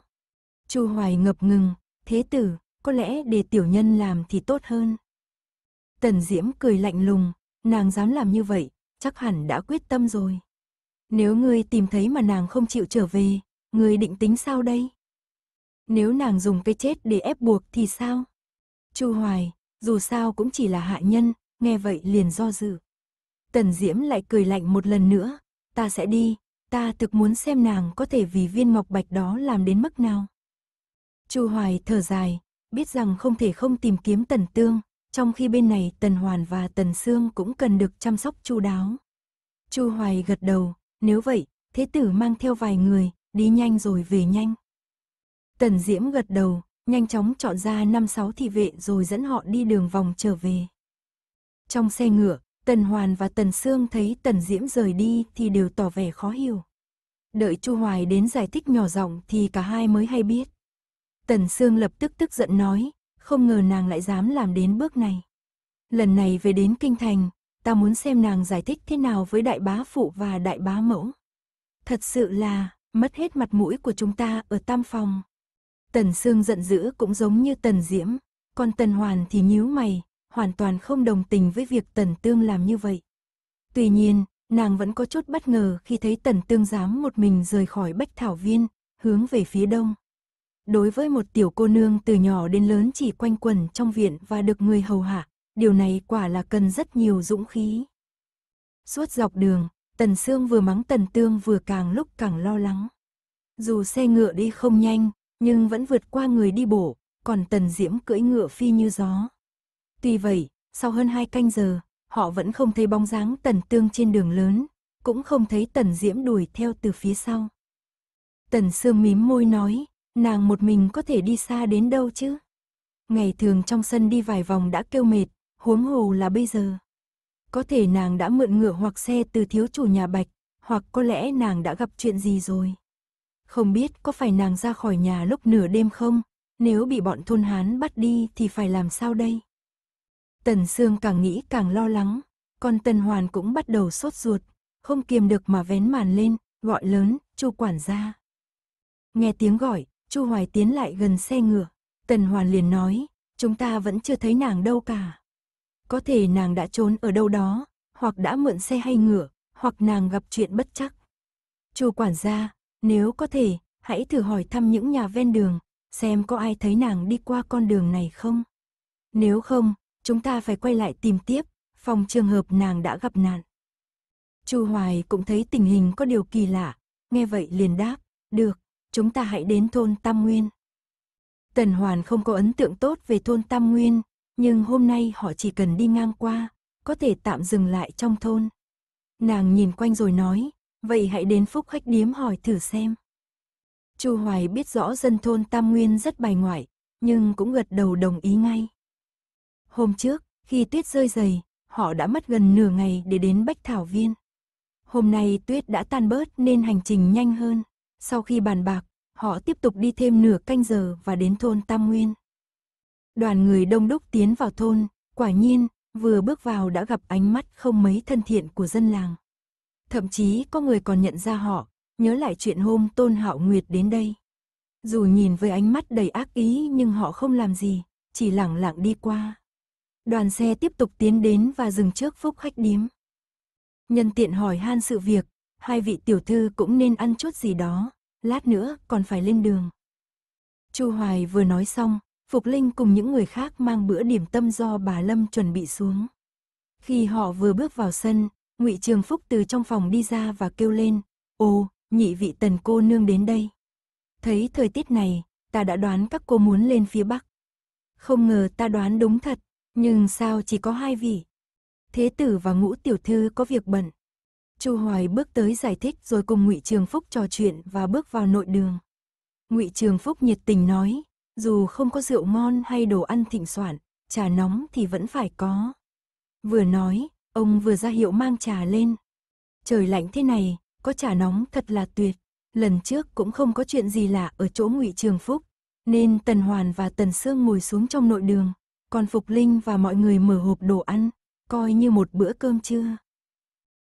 A: Chu Hoài ngập ngừng, thế tử, có lẽ để tiểu nhân làm thì tốt hơn. Tần Diễm cười lạnh lùng, nàng dám làm như vậy, chắc hẳn đã quyết tâm rồi. Nếu ngươi tìm thấy mà nàng không chịu trở về, ngươi định tính sao đây? Nếu nàng dùng cái chết để ép buộc thì sao? Chu Hoài, dù sao cũng chỉ là hạ nhân, nghe vậy liền do dự. Tần Diễm lại cười lạnh một lần nữa, ta sẽ đi, Ta thực muốn xem nàng có thể vì viên ngọc bạch đó làm đến mức nào. Chu Hoài thở dài, biết rằng không thể không tìm kiếm Tần Tương, trong khi bên này Tần Hoàn và Tần Sương cũng cần được chăm sóc chu đáo. Chu Hoài gật đầu, nếu vậy, thế tử mang theo vài người, đi nhanh rồi về nhanh. Tần Diễm gật đầu, nhanh chóng chọn ra năm sáu thị vệ rồi dẫn họ đi đường vòng trở về. Trong xe ngựa, Tần Hoàn và Tần Sương thấy Tần Diễm rời đi thì đều tỏ vẻ khó hiểu. Đợi Chu Hoài đến giải thích nhỏ giọng thì cả hai mới hay biết. Tần Sương lập tức tức giận nói, không ngờ nàng lại dám làm đến bước này. Lần này về đến Kinh Thành, ta muốn xem nàng giải thích thế nào với đại bá phụ và đại bá mẫu. Thật sự là, mất hết mặt mũi của chúng ta ở tam phòng. Tần Sương giận dữ cũng giống như Tần Diễm, còn Tần Hoàn thì nhíu mày, hoàn toàn không đồng tình với việc Tần Tương làm như vậy. Tuy nhiên, nàng vẫn có chút bất ngờ khi thấy Tần Tương dám một mình rời khỏi Bách Thảo Viên, hướng về phía đông. Đối với một tiểu cô nương từ nhỏ đến lớn chỉ quanh quẩn trong viện và được người hầu hạ, điều này quả là cần rất nhiều dũng khí. Suốt dọc đường, Tần Sương vừa mắng Tần Tương vừa càng lúc càng lo lắng. Dù xe ngựa đi không nhanh, nhưng vẫn vượt qua người đi bộ, còn Tần Diễm cưỡi ngựa phi như gió. Tuy vậy, sau hơn hai canh giờ, họ vẫn không thấy bóng dáng tần tương trên đường lớn, cũng không thấy tần diễm đuổi theo từ phía sau. Tần sương mím môi nói, nàng một mình có thể đi xa đến đâu chứ? Ngày thường trong sân đi vài vòng đã kêu mệt, huống hồ là bây giờ. Có thể nàng đã mượn ngựa hoặc xe từ thiếu chủ nhà bạch, hoặc có lẽ nàng đã gặp chuyện gì rồi. Không biết có phải nàng ra khỏi nhà lúc nửa đêm không, nếu bị bọn thôn Hán bắt đi thì phải làm sao đây? Tần Sương càng nghĩ càng lo lắng, còn Tần Hoàn cũng bắt đầu sốt ruột, không kiềm được mà vén màn lên, gọi lớn, chu quản gia. Nghe tiếng gọi, chu Hoài tiến lại gần xe ngựa, Tần Hoàn liền nói, chúng ta vẫn chưa thấy nàng đâu cả. Có thể nàng đã trốn ở đâu đó, hoặc đã mượn xe hay ngựa, hoặc nàng gặp chuyện bất chắc. Chu quản gia, nếu có thể, hãy thử hỏi thăm những nhà ven đường, xem có ai thấy nàng đi qua con đường này không. Nếu không, chúng ta phải quay lại tìm tiếp, phòng trường hợp nàng đã gặp nạn. Chu Hoài cũng thấy tình hình có điều kỳ lạ, nghe vậy liền đáp, được, chúng ta hãy đến thôn Tam Nguyên. Tần Hoàn không có ấn tượng tốt về thôn Tam Nguyên, nhưng hôm nay họ chỉ cần đi ngang qua, có thể tạm dừng lại trong thôn. Nàng nhìn quanh rồi nói, vậy hãy đến phúc khách điếm hỏi thử xem. Chu Hoài biết rõ dân thôn Tam Nguyên rất bài ngoại, nhưng cũng gật đầu đồng ý ngay. Hôm trước, khi tuyết rơi dày, họ đã mất gần nửa ngày để đến Bách Thảo Viên. Hôm nay tuyết đã tan bớt nên hành trình nhanh hơn. Sau khi bàn bạc, họ tiếp tục đi thêm nửa canh giờ và đến thôn Tam Nguyên. Đoàn người đông đúc tiến vào thôn, quả nhiên, vừa bước vào đã gặp ánh mắt không mấy thân thiện của dân làng. Thậm chí có người còn nhận ra họ, nhớ lại chuyện hôm Tôn Hạo Nguyệt đến đây. Dù nhìn với ánh mắt đầy ác ý nhưng họ không làm gì, chỉ lẳng lặng đi qua đoàn xe tiếp tục tiến đến và dừng trước phúc khách điếm. Nhân tiện hỏi han sự việc, hai vị tiểu thư cũng nên ăn chút gì đó, lát nữa còn phải lên đường. Chu Hoài vừa nói xong, Phục Linh cùng những người khác mang bữa điểm tâm do bà Lâm chuẩn bị xuống. Khi họ vừa bước vào sân, Ngụy Trường Phúc từ trong phòng đi ra và kêu lên, "Ô, nhị vị Tần cô nương đến đây." Thấy thời tiết này, ta đã đoán các cô muốn lên phía Bắc. Không ngờ ta đoán đúng thật, nhưng sao chỉ có hai vị? Thế tử và ngũ tiểu thư có việc bận. Chu Hoài bước tới giải thích rồi cùng Ngụy Trường Phúc trò chuyện và bước vào nội đường. Ngụy Trường Phúc nhiệt tình nói, dù không có rượu mon hay đồ ăn thịnh soạn, trà nóng thì vẫn phải có. Vừa nói, ông vừa ra hiệu mang trà lên. Trời lạnh thế này, có trà nóng thật là tuyệt. Lần trước cũng không có chuyện gì lạ ở chỗ Ngụy Trường Phúc, nên Tần Hoàn và Tần Sương ngồi xuống trong nội đường, còn Phục Linh và mọi người mở hộp đồ ăn, coi như một bữa cơm trưa.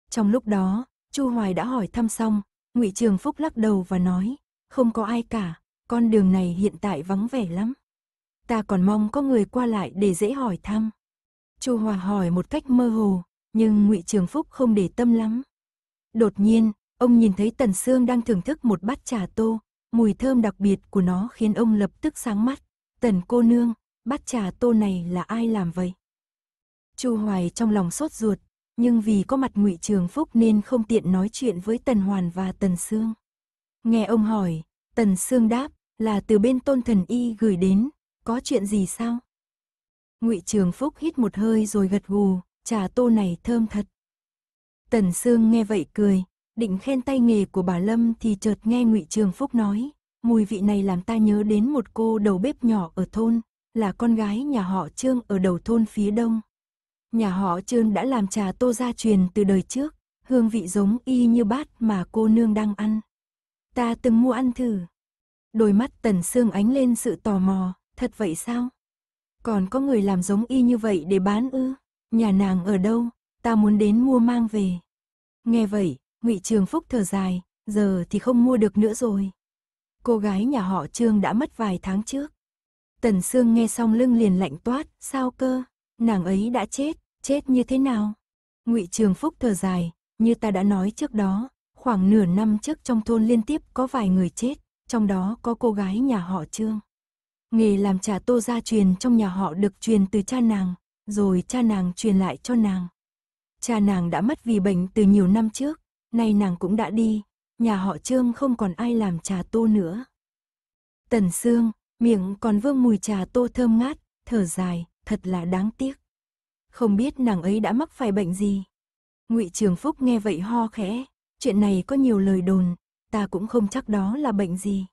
A: Trong lúc đó, Chu Hoài đã hỏi thăm xong, Ngụy Trường Phúc lắc đầu và nói, không có ai cả, con đường này hiện tại vắng vẻ lắm. Ta còn mong có người qua lại để dễ hỏi thăm. Chu hòa hỏi một cách mơ hồ, nhưng Ngụy Trường Phúc không để tâm lắm. Đột nhiên, ông nhìn thấy Tần Sương đang thưởng thức một bát trà tô, mùi thơm đặc biệt của nó khiến ông lập tức sáng mắt. Tần cô nương, bát trà tô này là ai làm vậy? Chu Hoài trong lòng sốt ruột, nhưng vì có mặt Ngụy Trường Phúc nên không tiện nói chuyện với Tần Hoàn và Tần Sương. Nghe ông hỏi, Tần Sương đáp, là từ bên Tôn Thần Y gửi đến, có chuyện gì sao? Ngụy Trường Phúc hít một hơi rồi gật gù, trà tô này thơm thật. Tần Sương nghe vậy cười, định khen tay nghề của bà Lâm thì chợt nghe Ngụy Trường Phúc nói, mùi vị này làm ta nhớ đến một cô đầu bếp nhỏ ở thôn, là con gái nhà họ Trương ở đầu thôn phía đông. Nhà họ Trương đã làm trà tô gia truyền từ đời trước, hương vị giống y như bát mà cô nương đang ăn. Ta từng mua ăn thử. Đôi mắt Tần Sương ánh lên sự tò mò, thật vậy sao? Còn có người làm giống y như vậy để bán ư? Nhà nàng ở đâu? Ta muốn đến mua mang về. Nghe vậy, Ngụy Trường Phúc thở dài, giờ thì không mua được nữa rồi. Cô gái nhà họ Trương đã mất vài tháng trước. Tần Sương nghe xong lưng liền lạnh toát, sao cơ, nàng ấy đã chết, chết như thế nào? Ngụy Trường Phúc thở dài, như ta đã nói trước đó, khoảng nửa năm trước trong thôn liên tiếp có vài người chết, trong đó có cô gái nhà họ Trương. Nghề làm trà tô gia truyền trong nhà họ được truyền từ cha nàng, rồi cha nàng truyền lại cho nàng. Cha nàng đã mất vì bệnh từ nhiều năm trước, nay nàng cũng đã đi, nhà họ Trương không còn ai làm trà tô nữa. Tần Sương, miệng còn vương mùi trà tô thơm ngát, thở dài, thật là đáng tiếc. Không biết nàng ấy đã mắc phải bệnh gì. Ngụy Trường Phúc nghe vậy ho khẽ, chuyện này có nhiều lời đồn, ta cũng không chắc đó là bệnh gì.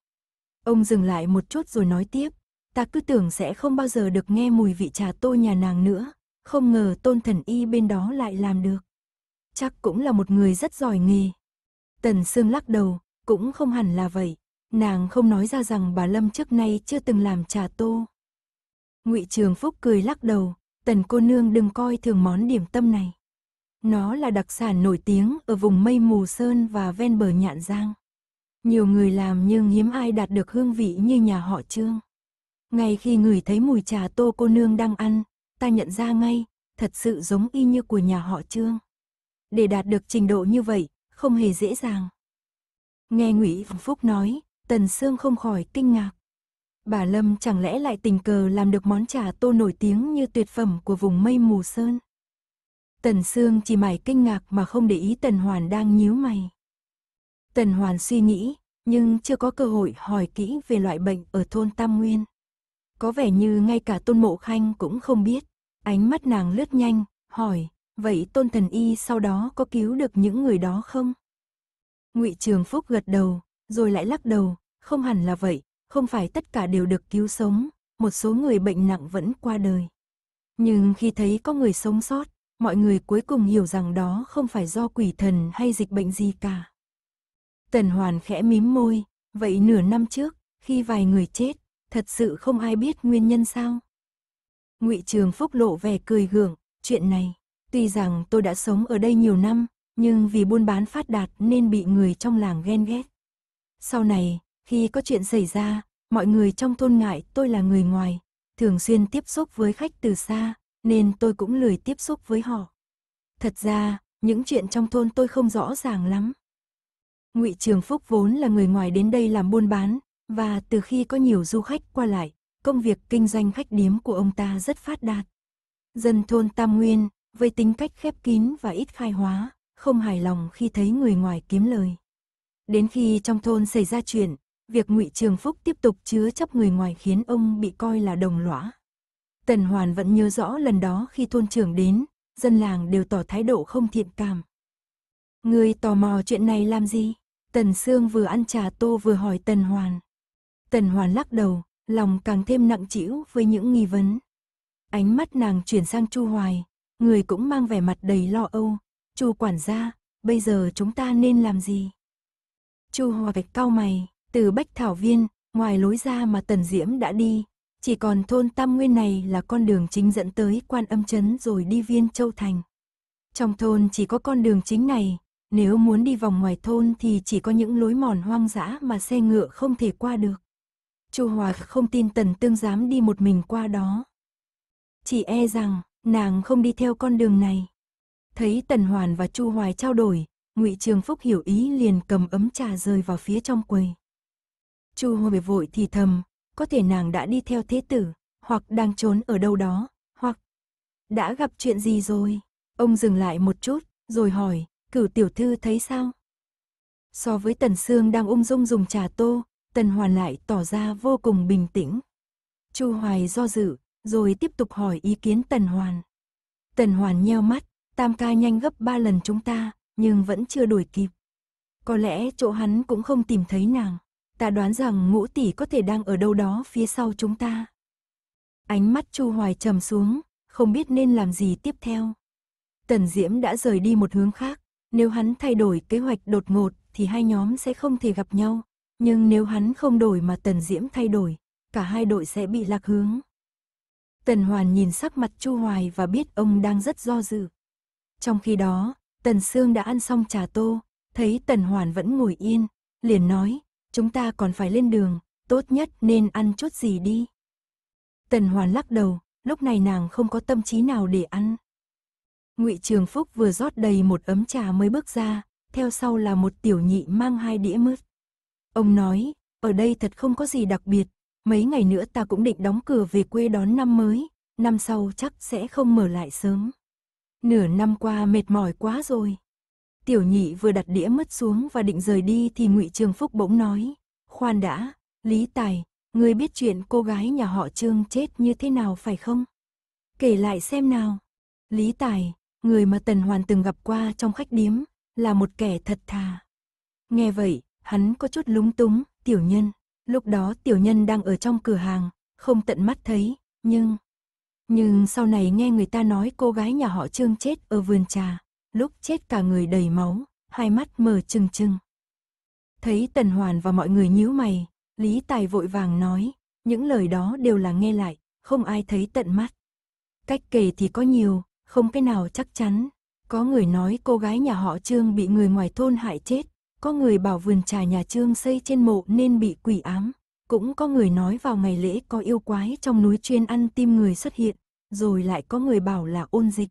A: Ông dừng lại một chút rồi nói tiếp, ta cứ tưởng sẽ không bao giờ được nghe mùi vị trà tô nhà nàng nữa, không ngờ tôn thần y bên đó lại làm được. Chắc cũng là một người rất giỏi nghề. Tần Sương lắc đầu, cũng không hẳn là vậy. Nàng không nói ra rằng bà Lâm trước nay chưa từng làm trà tô. Ngụy Trường Phúc cười lắc đầu, tần cô nương đừng coi thường món điểm tâm này. Nó là đặc sản nổi tiếng ở vùng mây mù sơn và ven bờ nhạn giang. Nhiều người làm nhưng hiếm ai đạt được hương vị như nhà họ trương. Ngay khi người thấy mùi trà tô cô nương đang ăn, ta nhận ra ngay, thật sự giống y như của nhà họ trương. Để đạt được trình độ như vậy, không hề dễ dàng. Nghe Ngụy Phúc nói, Tần Sương không khỏi kinh ngạc. Bà Lâm chẳng lẽ lại tình cờ làm được món trà tô nổi tiếng như tuyệt phẩm của vùng mây mù sơn. Tần Sương chỉ mải kinh ngạc mà không để ý Tần Hoàn đang nhíu mày. Tần Hoàn suy nghĩ, nhưng chưa có cơ hội hỏi kỹ về loại bệnh ở thôn Tam Nguyên. Có vẻ như ngay cả Tôn Mộ Khanh cũng không biết. Ánh mắt nàng lướt nhanh, hỏi, vậy Tôn Thần Y sau đó có cứu được những người đó không? ngụy Trường Phúc gật đầu, rồi lại lắc đầu, không hẳn là vậy, không phải tất cả đều được cứu sống, một số người bệnh nặng vẫn qua đời. Nhưng khi thấy có người sống sót, mọi người cuối cùng hiểu rằng đó không phải do quỷ thần hay dịch bệnh gì cả. Tần Hoàn khẽ mím môi, vậy nửa năm trước, khi vài người chết, thật sự không ai biết nguyên nhân sao? Ngụy Trường Phúc lộ vẻ cười gượng, chuyện này, tuy rằng tôi đã sống ở đây nhiều năm, nhưng vì buôn bán phát đạt nên bị người trong làng ghen ghét. Sau này, khi có chuyện xảy ra, mọi người trong thôn ngại tôi là người ngoài, thường xuyên tiếp xúc với khách từ xa, nên tôi cũng lười tiếp xúc với họ. Thật ra, những chuyện trong thôn tôi không rõ ràng lắm. Ngụy Trường Phúc vốn là người ngoài đến đây làm buôn bán, và từ khi có nhiều du khách qua lại, công việc kinh doanh khách điếm của ông ta rất phát đạt. Dân thôn Tam Nguyên, với tính cách khép kín và ít khai hóa, không hài lòng khi thấy người ngoài kiếm lời. Đến khi trong thôn xảy ra chuyện, việc ngụy Trường Phúc tiếp tục chứa chấp người ngoài khiến ông bị coi là đồng lõa. Tần Hoàn vẫn nhớ rõ lần đó khi thôn trưởng đến, dân làng đều tỏ thái độ không thiện cảm. Người tò mò chuyện này làm gì? Tần Sương vừa ăn trà tô vừa hỏi Tần Hoàn. Tần Hoàn lắc đầu, lòng càng thêm nặng trĩu với những nghi vấn. Ánh mắt nàng chuyển sang Chu Hoài, người cũng mang vẻ mặt đầy lo âu. Chu quản gia, bây giờ chúng ta nên làm gì? Chu Hòa Vạch cau mày, từ Bách Thảo Viên, ngoài lối ra mà Tần Diễm đã đi, chỉ còn thôn Tam Nguyên này là con đường chính dẫn tới Quan Âm Trấn rồi đi Viên Châu Thành. Trong thôn chỉ có con đường chính này, nếu muốn đi vòng ngoài thôn thì chỉ có những lối mòn hoang dã mà xe ngựa không thể qua được. Chu Hòa không tin Tần Tương dám đi một mình qua đó. Chỉ e rằng, nàng không đi theo con đường này. Thấy Tần Hoàn và Chu Hoài trao đổi, Ngụy Trường Phúc hiểu ý liền cầm ấm trà rơi vào phía trong quầy. Chu Hồi vội thì thầm, có thể nàng đã đi theo thế tử, hoặc đang trốn ở đâu đó, hoặc đã gặp chuyện gì rồi. Ông dừng lại một chút, rồi hỏi, cửu tiểu thư thấy sao? So với Tần Sương đang ung dung dùng trà tô, Tần Hoàn lại tỏ ra vô cùng bình tĩnh. Chu Hoài do dự, rồi tiếp tục hỏi ý kiến Tần Hoàn. Tần Hoàn nheo mắt, tam ca nhanh gấp ba lần chúng ta, nhưng vẫn chưa đuổi kịp. Có lẽ chỗ hắn cũng không tìm thấy nàng. Ta đoán rằng ngũ tỷ có thể đang ở đâu đó phía sau chúng ta. Ánh mắt Chu Hoài trầm xuống, không biết nên làm gì tiếp theo. Tần Diễm đã rời đi một hướng khác, nếu hắn thay đổi kế hoạch đột ngột thì hai nhóm sẽ không thể gặp nhau, nhưng nếu hắn không đổi mà Tần Diễm thay đổi, cả hai đội sẽ bị lạc hướng. Tần Hoàn nhìn sắc mặt Chu Hoài và biết ông đang rất do dự. Trong khi đó, Tần Sương đã ăn xong trà tô, thấy Tần Hoàn vẫn ngồi yên, liền nói, chúng ta còn phải lên đường, tốt nhất nên ăn chút gì đi. Tần Hoàn lắc đầu, lúc này nàng không có tâm trí nào để ăn. Ngụy Trường Phúc vừa rót đầy một ấm trà mới bước ra, theo sau là một tiểu nhị mang hai đĩa mứt. Ông nói, ở đây thật không có gì đặc biệt, mấy ngày nữa ta cũng định đóng cửa về quê đón năm mới, năm sau chắc sẽ không mở lại sớm. Nửa năm qua mệt mỏi quá rồi. Tiểu nhị vừa đặt đĩa mất xuống và định rời đi thì ngụy Trường Phúc bỗng nói. Khoan đã, Lý Tài, ngươi biết chuyện cô gái nhà họ Trương chết như thế nào phải không? Kể lại xem nào. Lý Tài, người mà Tần Hoàn từng gặp qua trong khách điếm, là một kẻ thật thà. Nghe vậy, hắn có chút lúng túng, tiểu nhân. Lúc đó tiểu nhân đang ở trong cửa hàng, không tận mắt thấy, nhưng nhưng sau này nghe người ta nói cô gái nhà họ Trương chết ở vườn trà, lúc chết cả người đầy máu, hai mắt mờ trừng trừng. Thấy Tần Hoàn và mọi người nhíu mày, Lý Tài vội vàng nói, những lời đó đều là nghe lại, không ai thấy tận mắt. Cách kể thì có nhiều, không cái nào chắc chắn. Có người nói cô gái nhà họ Trương bị người ngoài thôn hại chết, có người bảo vườn trà nhà Trương xây trên mộ nên bị quỷ ám. Cũng có người nói vào ngày lễ có yêu quái trong núi chuyên ăn tim người xuất hiện, rồi lại có người bảo là ôn dịch.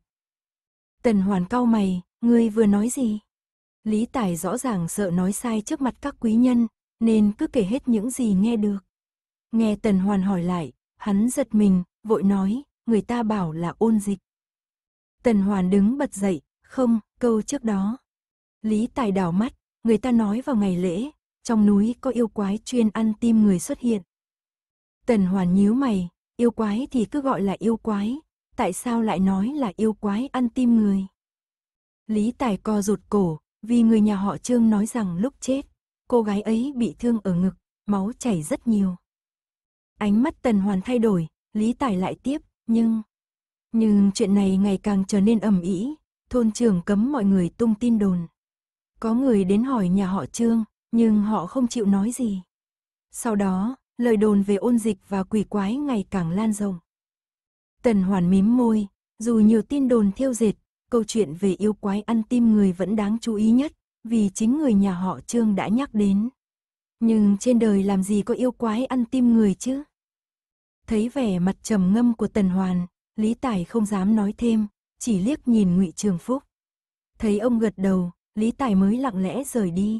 A: Tần hoàn cao mày, ngươi vừa nói gì? Lý Tài rõ ràng sợ nói sai trước mặt các quý nhân, nên cứ kể hết những gì nghe được. Nghe Tần Hoàn hỏi lại, hắn giật mình, vội nói, người ta bảo là ôn dịch. Tần Hoàn đứng bật dậy, không, câu trước đó. Lý Tài đảo mắt, người ta nói vào ngày lễ, trong núi có yêu quái chuyên ăn tim người xuất hiện. Tần Hoàn nhíu mày, yêu quái thì cứ gọi là yêu quái, tại sao lại nói là yêu quái ăn tim người? Lý Tài co rụt cổ, vì người nhà họ Trương nói rằng lúc chết, cô gái ấy bị thương ở ngực, máu chảy rất nhiều. Ánh mắt Tần Hoàn thay đổi, Lý Tài lại tiếp, nhưng... Nhưng chuyện này ngày càng trở nên ầm ĩ, thôn trường cấm mọi người tung tin đồn. Có người đến hỏi nhà họ Trương, nhưng họ không chịu nói gì. Sau đó, lời đồn về ôn dịch và quỷ quái ngày càng lan rộng. Tần Hoàn mím môi, dù nhiều tin đồn thiêu dệt, câu chuyện về yêu quái ăn tim người vẫn đáng chú ý nhất, vì chính người nhà họ Trương đã nhắc đến. Nhưng trên đời làm gì có yêu quái ăn tim người chứ? Thấy vẻ mặt trầm ngâm của Tần Hoàn, Lý Tài không dám nói thêm, chỉ liếc nhìn Ngụy Trường Phúc. Thấy ông gật đầu, Lý Tài mới lặng lẽ rời đi.